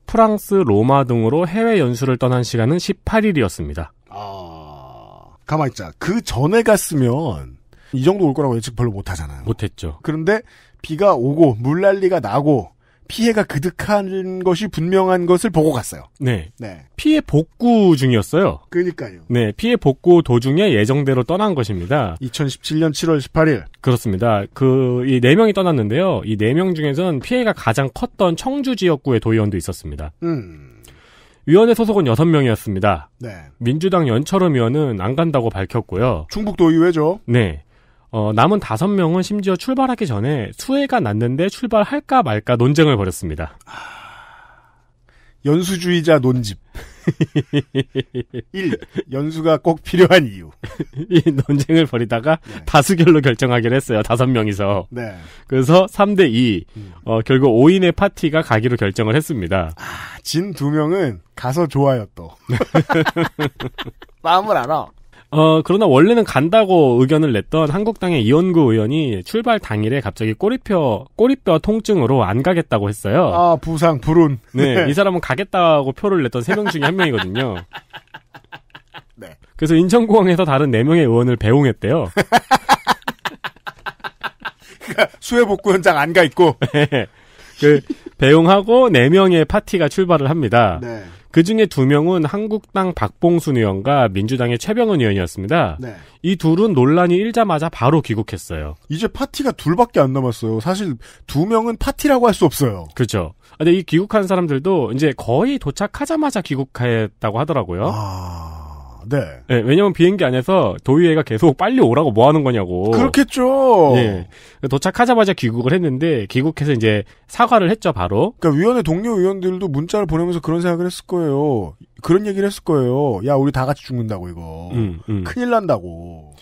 프랑스, 로마 등으로 해외 연수를 떠난 시간은 18일이었습니다. 아, 가만있자. 그 전에 갔으면 이 정도 올 거라고 예측 별로 못하잖아요. 못했죠. 그런데 비가 오고 물난리가 나고 피해가 그득한 것이 분명한 것을 보고 갔어요. 네. 네. 피해 복구 중이었어요. 그러니까요. 네. 피해 복구 도중에 예정대로 떠난 것입니다. 2017년 7월 18일. 그렇습니다. 그, 이네 명이 떠났는데요. 이4명 중에선 피해가 가장 컸던 청주 지역구의 도의원도 있었습니다. 음. 위원회 소속은 6명이었습니다. 네. 민주당 연철음 의원은 안 간다고 밝혔고요. 충북도의회죠. 네. 어, 남은 다섯 명은 심지어 출발하기 전에 수혜가 났는데 출발할까 말까 논쟁을 벌였습니다. 아, 연수주의자 논집. 1. 연수가 꼭 필요한 이유. 이 논쟁을 벌이다가 네. 다수결로 결정하기로 했어요. 다섯 명이서. 네. 그래서 3대 2. 음. 어, 결국 5인의 파티가 가기로 결정을 했습니다. 아, 진 두 명은 가서 좋아요 또. 마음을 알아. 어, 그러나 원래는 간다고 의견을 냈던 한국당의 이원구 의원이 출발 당일에 갑자기 꼬리뼈, 꼬리뼈 통증으로 안 가겠다고 했어요. 아, 부상, 불운. 네, 네. 이 사람은 가겠다고 표를 냈던 세 명 중에 한 명이거든요. 네. 그래서 인천공항에서 다른 네명의 의원을 배웅했대요. 그러니까 수해 복구 현장 안 가 있고. 네. 그 배웅하고 네명의 파티가 출발을 합니다. 네. 그 중에 두 명은 한국당 박봉순 의원과 민주당의 최병은 의원이었습니다. 네. 이 둘은 논란이 일자마자 바로 귀국했어요. 이제 파티가 둘밖에 안 남았어요. 사실 두 명은 파티라고 할 수 없어요. 그렇죠. 근데 이 귀국한 사람들도 이제 거의 도착하자마자 귀국했다고 하더라고요. 아... 네. 네 왜냐면 비행기 안에서 도의회가 계속 빨리 오라고 뭐 하는 거냐고. 그렇겠죠. 예. 도착하자마자 귀국을 했는데 귀국해서 이제 사과를 했죠 바로. 그러니까 위원회 동료 의원들도 문자를 보내면서 그런 생각을 했을 거예요. 그런 얘기를 했을 거예요. 야 우리 다 같이 죽는다고 이거. 음, 음. 큰일 난다고.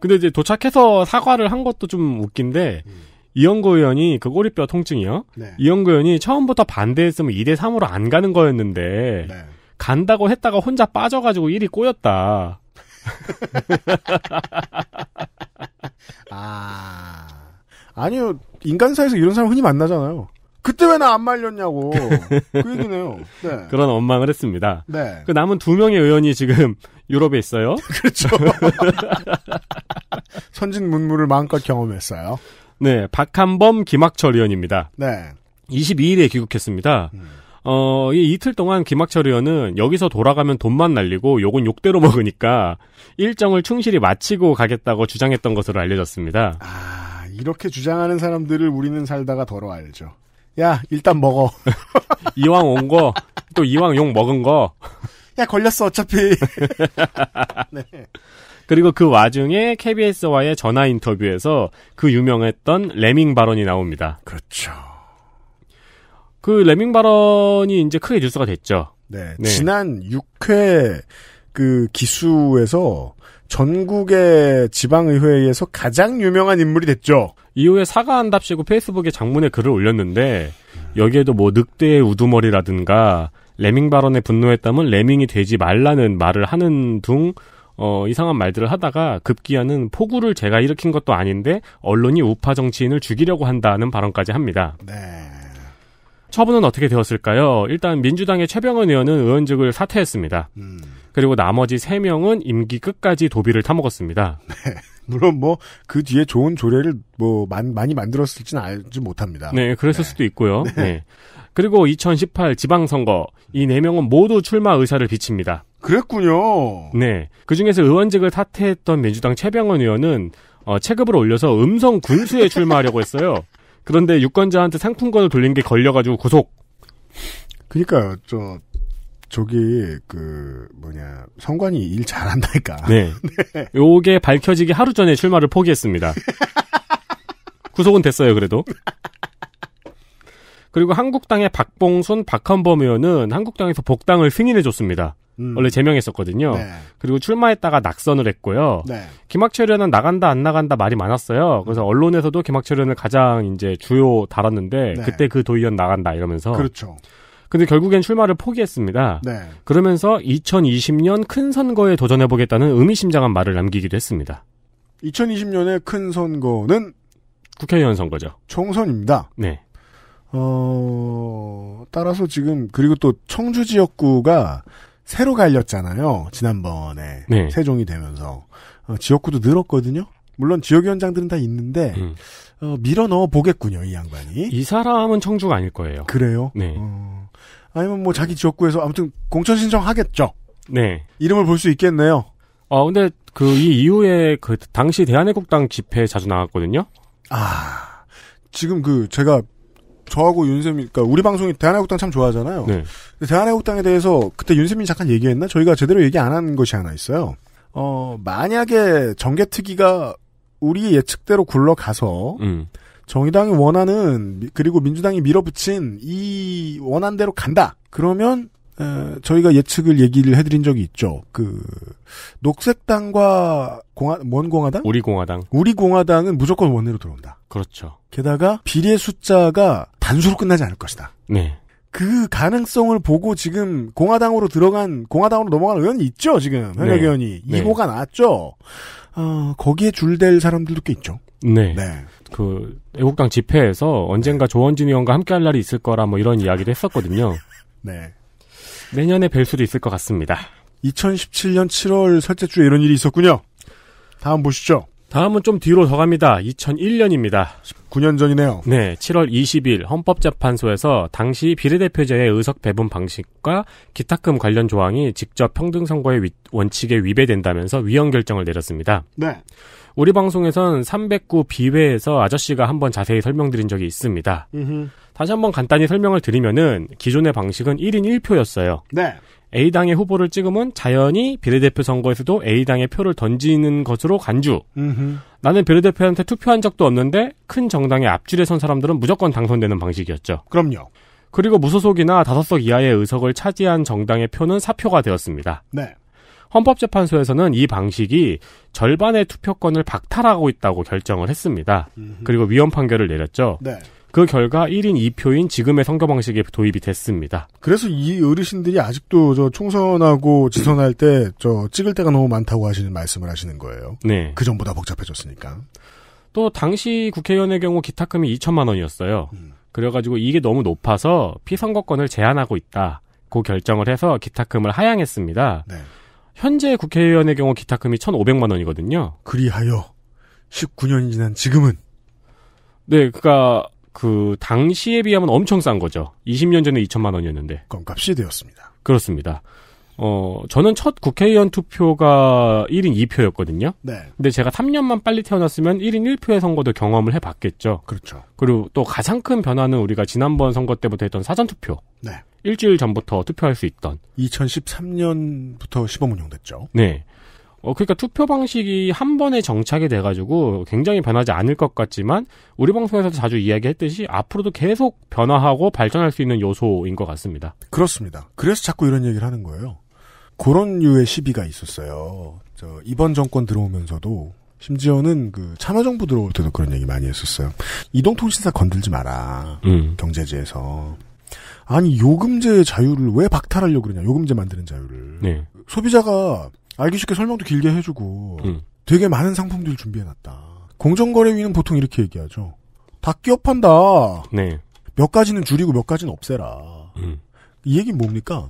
근데 이제 도착해서 사과를 한 것도 좀 웃긴데. 음. 이영구 의원이 그 꼬리뼈 통증이요. 네. 이영구 의원이 처음부터 반대했으면 2대 3으로 안 가는 거였는데 네. 간다고 했다가 혼자 빠져가지고 일이 꼬였다. 아. 아니요. 인간사에서 이런 사람 흔히 만나잖아요. 그때 왜 나 안 말렸냐고. 그 얘기네요. 네. 그런 원망을 했습니다. 네. 그 남은 두 명의 의원이 지금 유럽에 있어요. 그렇죠. 선진 문물을 마음껏 경험했어요. 네. 박한범, 김학철 의원입니다. 네. 22일에 귀국했습니다. 음. 어, 이 이틀 동안 김학철 의원은 여기서 돌아가면 돈만 날리고 욕은 욕대로 먹으니까 일정을 충실히 마치고 가겠다고 주장했던 것으로 알려졌습니다. 아, 이렇게 주장하는 사람들을 우리는 살다가 더러 알죠. 야, 일단 먹어. 이왕 온 거, 또 이왕 욕 먹은 거. 야, 걸렸어, 어차피. 네. 그리고 그 와중에 KBS와의 전화 인터뷰에서 그 유명했던 레밍 발언이 나옵니다. 그렇죠. 그 레밍 발언이 이제 크게 뉴스가 됐죠. 네. 네. 지난 6회 그 기수에서 전국의 지방의회에서 가장 유명한 인물이 됐죠. 이후에 사과한답시고 페이스북에 장문의 글을 올렸는데 여기에도 뭐 늑대의 우두머리라든가 레밍 발언에 분노했다면 레밍이 되지 말라는 말을 하는 둥 어, 이상한 말들을 하다가 급기야는 폭우를 제가 일으킨 것도 아닌데 언론이 우파 정치인을 죽이려고 한다는 발언까지 합니다. 네. 처분은 어떻게 되었을까요? 일단 민주당의 최병헌 의원은 의원직을 사퇴했습니다. 음. 그리고 나머지 3명은 임기 끝까지 도비를 타먹었습니다. 네. 물론 뭐 그 뒤에 좋은 조례를 뭐 많이 만들었을지는 알지 못합니다. 네, 그랬을 네. 수도 있고요. 네. 네. 그리고 2018 지방선거 이 4명은 모두 출마 의사를 비칩니다. 그랬군요. 네. 그중에서 의원직을 사퇴했던 민주당 최병헌 의원은 어, 체급을 올려서 음성 군수에 출마하려고 했어요. 그런데 유권자한테 상품권을 돌린 게 걸려가지고 구속. 그니까요, 저, 저기, 그, 뭐냐, 성관이 일 잘한다니까. 네. 네. 요게 밝혀지기 하루 전에 출마를 포기했습니다. 구속은 됐어요, 그래도. 그리고 한국당의 박봉순, 박한범 의원은 한국당에서 복당을 승인해줬습니다. 음. 원래 제명했었거든요. 네. 그리고 출마했다가 낙선을 했고요. 네. 김학철이은 나간다 안 나간다 말이 많았어요. 그래서 음. 언론에서도 김학철이을 가장 이제 주요 달았는데 네. 그때 그 도의원 나간다 이러면서. 그렇죠. 근데 결국엔 출마를 포기했습니다. 네. 그러면서 2020년 큰 선거에 도전해보겠다는 의미심장한 말을 남기기도 했습니다. 2020년의 큰 선거는 국회의원 선거죠. 총선입니다. 네. 어, 따라서 지금 그리고 또 청주 지역구가 새로 갈렸잖아요. 지난번에 네. 세종이 되면서 어, 지역구도 늘었거든요. 물론 지역위원장들은 다 있는데 음. 어, 밀어 넣어 보겠군요, 이 양반이. 이 사람은 청주가 아닐 거예요. 그래요? 네. 어, 아니면 뭐 자기 지역구에서 아무튼 공천 신청하겠죠. 네. 이름을 볼 수 있겠네요. 아 근데 그이 이후에 그 당시 대한애국당 집회 자주 나왔거든요아 지금 그 제가 저하고 윤세민, 그러니까 우리 방송이 대한애국당 참 좋아하잖아요. 네. 대한애국당에 대해서 그때 윤세민 잠깐 얘기했나? 저희가 제대로 얘기 안 한 것이 하나 있어요. 어, 만약에 정계특위가 우리 의 예측대로 굴러가서 음. 정의당이 원하는 그리고 민주당이 밀어붙인 이 원한대로 간다. 그러면 에, 저희가 예측을 얘기를 해드린 적이 있죠. 그 녹색당과 공화 뭔 공화당? 우리 공화당. 우리 공화당은 무조건 원내로 들어온다. 그렇죠. 게다가 비례 숫자가 단수로 끝나지 않을 것이다. 네. 그 가능성을 보고 지금 공화당으로 들어간 공화당으로 넘어간 의원이 있죠. 지금 현역 네. 의원이 네. 이보호가 나왔죠. 어, 거기에 줄댈 사람들도 꽤 있죠. 네. 네. 그 애국당 집회에서 언젠가 네. 조원진 의원과 함께할 날이 있을 거라 뭐 이런 이야기를 했었거든요. 네. 내년에 뵐 수도 있을 것 같습니다. 2017년 7월 셋째 주에 이런 일이 있었군요. 다음 보시죠. 다음은 좀 뒤로 더 갑니다. 2001년입니다. 9년 전이네요. 네, 7월 20일 헌법재판소에서 당시 비례대표제의 의석 배분 방식과 기탁금 관련 조항이 직접 평등선거의 원칙에 위배된다면서 위헌 결정을 내렸습니다. 네. 우리 방송에선 309 비회에서 아저씨가 한번 자세히 설명드린 적이 있습니다. 다시 한번 간단히 설명을 드리면은 기존의 방식은 1인 1표였어요. 네. A당의 후보를 찍으면 자연히 비례대표 선거에서도 A당의 표를 던지는 것으로 간주. 음흠. 나는 비례대표한테 투표한 적도 없는데 큰 정당의 앞줄에 선 사람들은 무조건 당선되는 방식이었죠. 그럼요. 그리고 무소속이나 다섯 석 이하의 의석을 차지한 정당의 표는 사표가 되었습니다. 네. 헌법재판소에서는 이 방식이 절반의 투표권을 박탈하고 있다고 결정을 했습니다. 그리고 위헌 판결을 내렸죠. 네. 그 결과 1인 2표인 지금의 선거 방식에 도입이 됐습니다. 그래서 이 어르신들이 아직도 저 총선하고 지선할 때 저 찍을 때가 너무 많다고 하시는 말씀을 하시는 거예요. 네. 그 전보다 복잡해졌으니까. 또 당시 국회의원의 경우 기타금이 2천만 원이었어요. 음. 그래가지고 이게 너무 높아서 피선거권을 제한하고 있다. 고 결정을 해서 기타금을 하향했습니다. 네. 현재 국회의원의 경우 기탁금이 1,500만 원이거든요. 그리하여 19년이 지난 지금은 네, 그러니까 그 당시에 비하면 엄청 싼 거죠. 20년 전에 2천만 원이었는데. 건값이 되었습니다. 그렇습니다. 어, 저는 첫 국회의원 투표가 1인 2표였거든요. 네. 근데 제가 3년만 빨리 태어났으면 1인 1표의 선거도 경험을 해봤겠죠. 그렇죠. 그리고 또 가장 큰 변화는 우리가 지난번 선거 때부터 했던 사전투표. 네. 일주일 전부터 투표할 수 있던. 2013년부터 시범 운영됐죠. 네. 어, 그러니까 투표 방식이 한 번에 정착이 돼가지고 굉장히 변하지 않을 것 같지만 우리 방송에서도 자주 이야기했듯이 앞으로도 계속 변화하고 발전할 수 있는 요소인 것 같습니다. 그렇습니다. 그래서 자꾸 이런 얘기를 하는 거예요. 그런 류의 시비가 있었어요. 저 이번 정권 들어오면서도 심지어는 그 참여정부 들어올 때도 그런 얘기 많이 했었어요. 이동통신사 건들지 마라. 음. 경제지에서 아니 요금제 자유를 왜 박탈하려고 그러냐. 요금제 만드는 자유를. 네. 소비자가 알기 쉽게 설명도 길게 해주고 음. 되게 많은 상품들 을 준비해놨다. 공정거래위는 보통 이렇게 얘기하죠. 다 기업한다. 네. 몇 가지는 줄이고 몇 가지는 없애라. 음. 이얘기 뭡니까?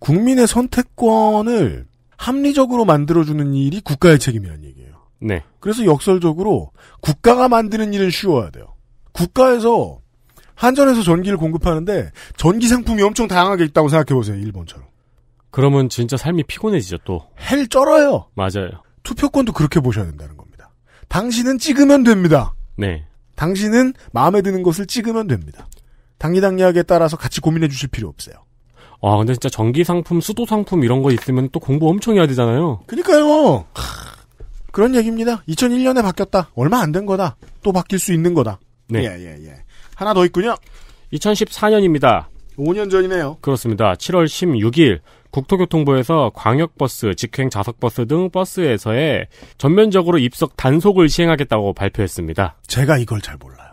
국민의 선택권을 합리적으로 만들어주는 일이 국가의 책임이라는 얘기예요. 네. 그래서 역설적으로 국가가 만드는 일은 쉬워야 돼요. 국가에서 한전에서 전기를 공급하는데 전기 상품이 엄청 다양하게 있다고 생각해보세요. 일본처럼. 그러면 진짜 삶이 피곤해지죠 또. 헬 쩔어요. 맞아요. 투표권도 그렇게 보셔야 된다는 겁니다. 당신은 찍으면 됩니다. 네. 당신은 마음에 드는 것을 찍으면 됩니다. 당리당리하게 따라서 같이 고민해 주실 필요 없어요. 와, 아, 근데 진짜 전기 상품, 수도 상품 이런 거 있으면 또 공부 엄청 해야 되잖아요. 그니까요. 그런 얘기입니다. 2001년에 바뀌었다. 얼마 안 된 거다. 또 바뀔 수 있는 거다. 네. 예, 예, 예. 하나 더 있군요. 2014년입니다. 5년 전이네요. 그렇습니다. 7월 16일 국토교통부에서 광역버스, 직행 자석버스 등 버스에서의 전면적으로 입석 단속을 시행하겠다고 발표했습니다. 제가 이걸 잘 몰라요.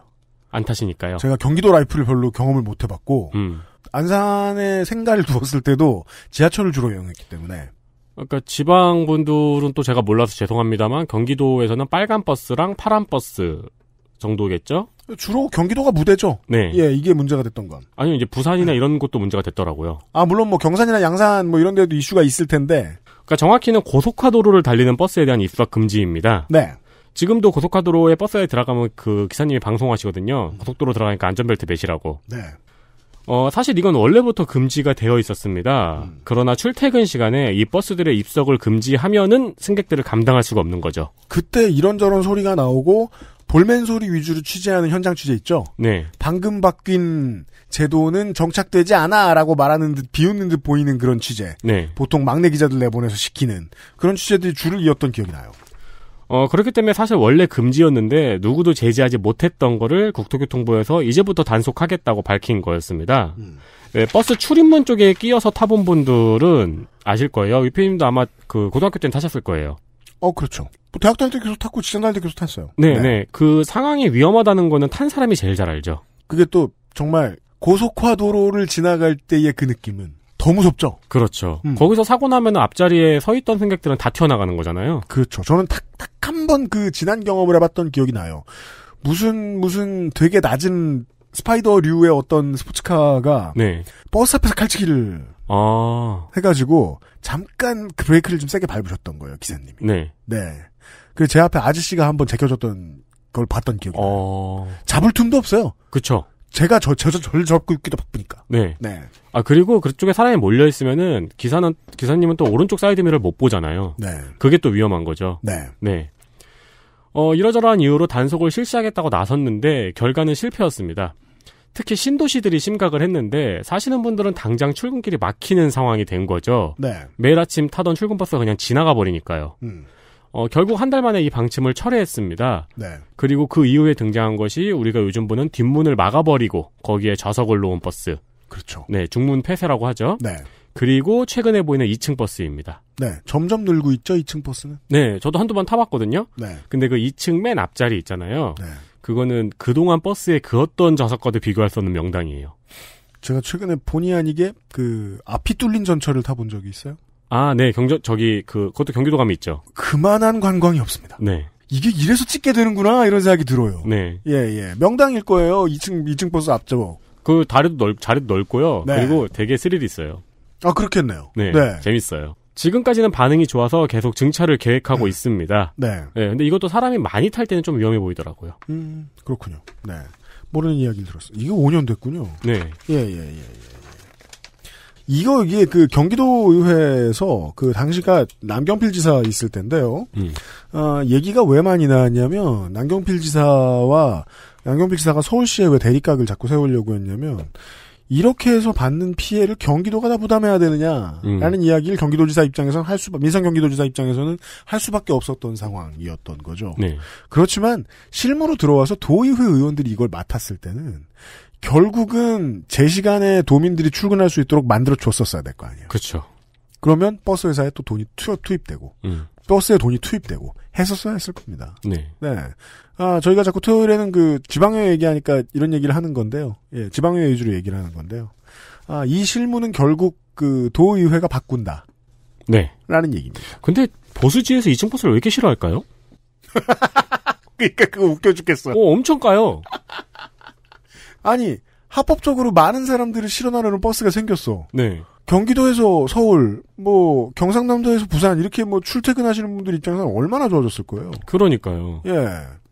안 타시니까요. 제가 경기도 라이프를 별로 경험을 못 해봤고 음. 안산에 생가를 두었을 때도 지하철을 주로 이용했기 때문에 그러니까 지방 분들은 또 제가 몰라서 죄송합니다만 경기도에서는 빨간 버스랑 파란 버스 정도겠죠? 주로 경기도가 무대죠. 네. 예, 이게 문제가 됐던 건. 아니요, 이제 부산이나 네. 이런 곳도 문제가 됐더라고요. 아, 물론 뭐 경산이나 양산 뭐 이런 데도 이슈가 있을 텐데. 그러니까 정확히는 고속화도로를 달리는 버스에 대한 입석 금지입니다. 네. 지금도 고속화도로에 버스에 들어가면 그 기사님이 방송하시거든요. 고속도로 들어가니까 안전벨트 매시라고. 네. 어, 사실 이건 원래부터 금지가 되어 있었습니다. 음. 그러나 출퇴근 시간에 이 버스들의 입석을 금지하면은 승객들을 감당할 수가 없는 거죠. 그때 이런저런 소리가 나오고 볼멘 소리 위주로 취재하는 현장 취재 있죠? 네. 방금 바뀐 제도는 정착되지 않아 라고 말하는 듯 비웃는 듯 보이는 그런 취재. 네. 보통 막내 기자들 내보내서 시키는 그런 취재들이 줄을 이었던 기억이 나요. 어, 그렇기 때문에 사실 원래 금지였는데 누구도 제지하지 못했던 거를 국토교통부에서 이제부터 단속하겠다고 밝힌 거였습니다. 음. 네, 버스 출입문 쪽에 끼어서 타본 분들은 아실 거예요. 위피님도 아마 그 고등학교 때는 타셨을 거예요. 어, 그렇죠. 뭐 대학 다닐 때 계속 탔고 지장 다닐 때 계속 탔어요. 네, 네 네. 그 상황이 위험하다는 거는 탄 사람이 제일 잘 알죠. 그게 또 정말 고속화도로를 지나갈 때의 그 느낌은 더 무섭죠. 그렇죠. 음. 거기서 사고 나면 앞자리에 서 있던 승객들은 다 튀어나가는 거잖아요. 그렇죠. 저는 딱딱한 번 그 지난 경험을 해봤던 기억이 나요. 무슨 무슨 되게 낮은 스파이더류의 어떤 스포츠카가 네. 버스 앞에서 칼치기를 아. 해가지고 잠깐 그 브레이크를 좀 세게 밟으셨던 거예요 기사님이. 네. 네. 그제 앞에 아저씨가 한번 제껴줬던 걸 봤던 기억이 어... 나요. 잡을 틈도 없어요. 그렇죠. 제가 저, 저, 저, 저를 접고 있기도 바쁘니까. 네. 네. 아, 그리고 그쪽에 사람이 몰려있으면은, 기사는, 기사님은 또 오른쪽 사이드미를 못 보잖아요. 네. 그게 또 위험한 거죠. 네. 네. 어, 이러저러한 이유로 단속을 실시하겠다고 나섰는데, 결과는 실패였습니다. 특히 신도시들이 심각을 했는데, 사시는 분들은 당장 출근길이 막히는 상황이 된 거죠. 네. 매일 아침 타던 출근버스가 그냥 지나가 버리니까요. 음. 어, 결국 한 달 만에 이 방침을 철회했습니다. 네. 그리고 그 이후에 등장한 것이 우리가 요즘 보는 뒷문을 막아버리고 거기에 좌석을 놓은 버스. 그렇죠. 네, 중문 폐쇄라고 하죠. 네. 그리고 최근에 보이는 2층 버스입니다. 네, 점점 늘고 있죠, 2층 버스는? 네, 저도 한두 번 타봤거든요. 네. 근데 그 2층 맨 앞자리 있잖아요. 네. 그거는 그동안 버스에그었던 좌석과도 비교할 수 없는 명당이에요. 제가 최근에 본의 아니게 그 앞이 뚫린 전철을 타본 적이 있어요. 아, 네, 경저 저기 그 그것도 경기도감이 있죠. 그만한 관광이 없습니다. 네. 이게 이래서 찍게 되는구나 이런 생각이 들어요. 네. 예, 예. 명당일 거예요. 2층 2층 버스 앞쪽. 그 다리도 넓 자리도 넓고요. 네. 그리고 되게 스릴 있어요. 아, 그렇겠네요. 네. 네. 재밌어요. 지금까지는 반응이 좋아서 계속 증차를 계획하고 네. 있습니다. 네. 네. 근데 이것도 사람이 많이 탈 때는 좀 위험해 보이더라고요. 음, 그렇군요. 네. 모르는 이야기를 들었어요. 이게 5년 됐군요. 네. 예, 예, 예, 예. 이거 이게 그 경기도 의회에서 그 당시가 남경필 지사 있을 텐데요. 음. 어, 얘기가 왜 많이 나왔냐면 남경필 지사와 남경필 지사가 서울시에 왜 대립각을 자꾸 세우려고 했냐면 이렇게 해서 받는 피해를 경기도가 다 부담해야 되느냐라는 음. 이야기를 경기도지사 입장에서는 할 수, 민상 경기도지사 입장에서는 할 수밖에 없었던 상황이었던 거죠. 네. 그렇지만 실무로 들어와서 도의회 의원들이 이걸 맡았을 때는 결국은 제 시간에 도민들이 출근할 수 있도록 만들어 줬었어야 될 거 아니에요. 그렇죠. 그러면 버스 회사에 또 돈이 투, 투입되고 음. 버스에 돈이 투입되고 했었어야 했을 겁니다. 네. 네. 아 저희가 자꾸 토요일에는 그 지방회 얘기하니까 이런 얘기를 하는 건데요. 예, 지방회 위주로 얘기를 하는 건데요. 아이 실무는 결국 그 도의회가 바꾼다. 네. 라는 얘기입니다. 근데 보수지에서 이층 버스를 왜 이렇게 싫어할까요? 그니까 그거 웃겨 죽겠어. 어, 엄청 까요. 아니 합법적으로 많은 사람들을 실어나르는 버스가 생겼어. 네. 경기도에서 서울, 뭐 경상남도에서 부산 이렇게 뭐 출퇴근하시는 분들 입장에서는 얼마나 좋아졌을 거예요. 그러니까요. 예,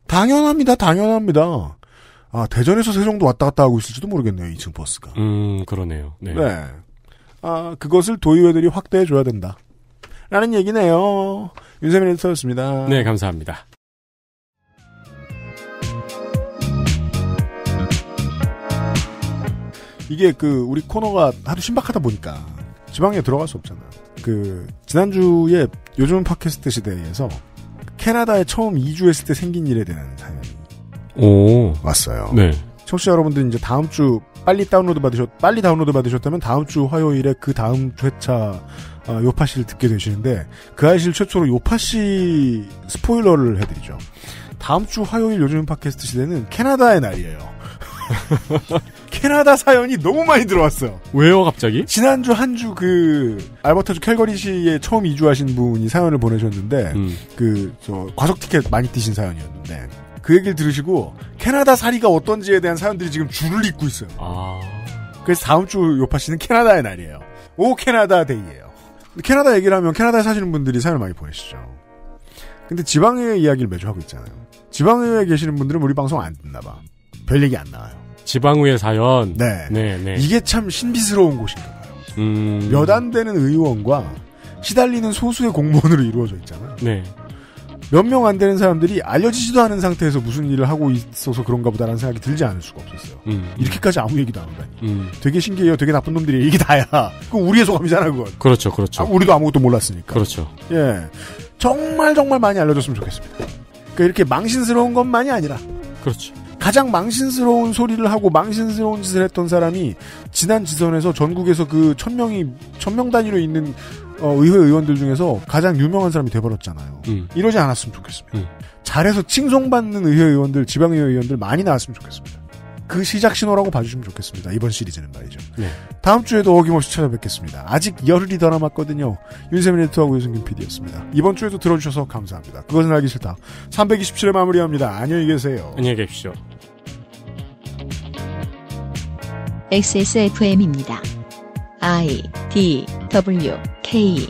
당연합니다, 당연합니다. 아 대전에서 세종도 왔다 갔다 하고 있을지도 모르겠네요, 2층 버스가. 음, 그러네요. 네. 네. 아 그것을 도의회들이 확대해 줘야 된다. 라는 얘기네요. 윤세민 에디터였습니다. 네, 감사합니다. 이게 그 우리 코너가 하도 신박하다 보니까 지방에 들어갈 수 없잖아요. 그 지난주에 요즘 팟캐스트 시대에서 캐나다에 처음 이주했을 때 생긴 일에 대한 사연이 오. 왔어요. 네. 청취자 여러분들 이제 다음 주 빨리 다운로드 받으셨 빨리 다운로드 받으셨다면 다음 주 화요일에 그 다음 회차 어, 아, 요파 씨를 듣게 되시는데 그 아이실 최초로 요파 씨 스포일러를 해드리죠. 다음 주 화요일 요즘 팟캐스트 시대는 캐나다의 날이에요. 캐나다 사연이 너무 많이 들어왔어요. 왜요, 갑자기? 지난주 한 주 그 알버터주 캘거리시에 처음 이주하신 분이 사연을 보내셨는데 음. 그저 과속 티켓 많이 뛰신 사연이었는데 그 얘기를 들으시고 캐나다 사리가 어떤지에 대한 사연들이 지금 줄을 잇고 있어요. 아... 그래서 다음 주 요파 시는 캐나다의 날이에요. 오 캐나다 데이예요. 캐나다 얘기를 하면 캐나다에 사시는 분들이 사연을 많이 보내시죠. 근데 지방의 이야기를 매주 하고 있잖아요. 지방에 계시는 분들은 우리 방송 안 듣나 봐. 별 얘기 안 나와요. 지방의회 사연. 네. 네, 네. 이게 참 신비스러운 곳인가 봐요. 음... 몇안 되는 의원과 시달리는 소수의 공무원으로 이루어져 있잖아요. 네. 몇 명 안 되는 사람들이 알려지지도 않은 상태에서 무슨 일을 하고 있어서 그런가 보다라는 생각이 들지 않을 수가 없었어요. 음. 이렇게까지 아무 얘기도 안 한다니. 음. 되게 신기해요. 되게 나쁜 놈들이 얘기 다야. 그 우리의 소감이잖아, 그건. 그렇죠, 그렇죠. 아, 우리도 아무것도 몰랐으니까. 그렇죠. 예. 정말 정말 많이 알려줬으면 좋겠습니다. 그러니까 이렇게 망신스러운 것만이 아니라. 그렇죠. 가장 망신스러운 소리를 하고 망신스러운 짓을 했던 사람이 지난 지선에서 전국에서 그 천명이 천 명 단위로 있는 어, 의회 의원들 중에서 가장 유명한 사람이 돼버렸잖아요. 음. 이러지 않았으면 좋겠습니다. 음. 잘해서 칭송받는 의회 의원들, 지방의회 의원들 많이 나왔으면 좋겠습니다. 그 시작 신호라고 봐주시면 좋겠습니다. 이번 시리즈는 말이죠. 네. 다음 주에도 어김없이 찾아뵙겠습니다. 아직 열흘이 더 남았거든요. 윤세민 에디터하고 유승균 PD였습니다. 이번 주에도 들어주셔서 감사합니다. 그것은 알기 싫다. 327회 마무리합니다. 안녕히 계세요. 안녕히 계십시오. XSFM입니다. I D W K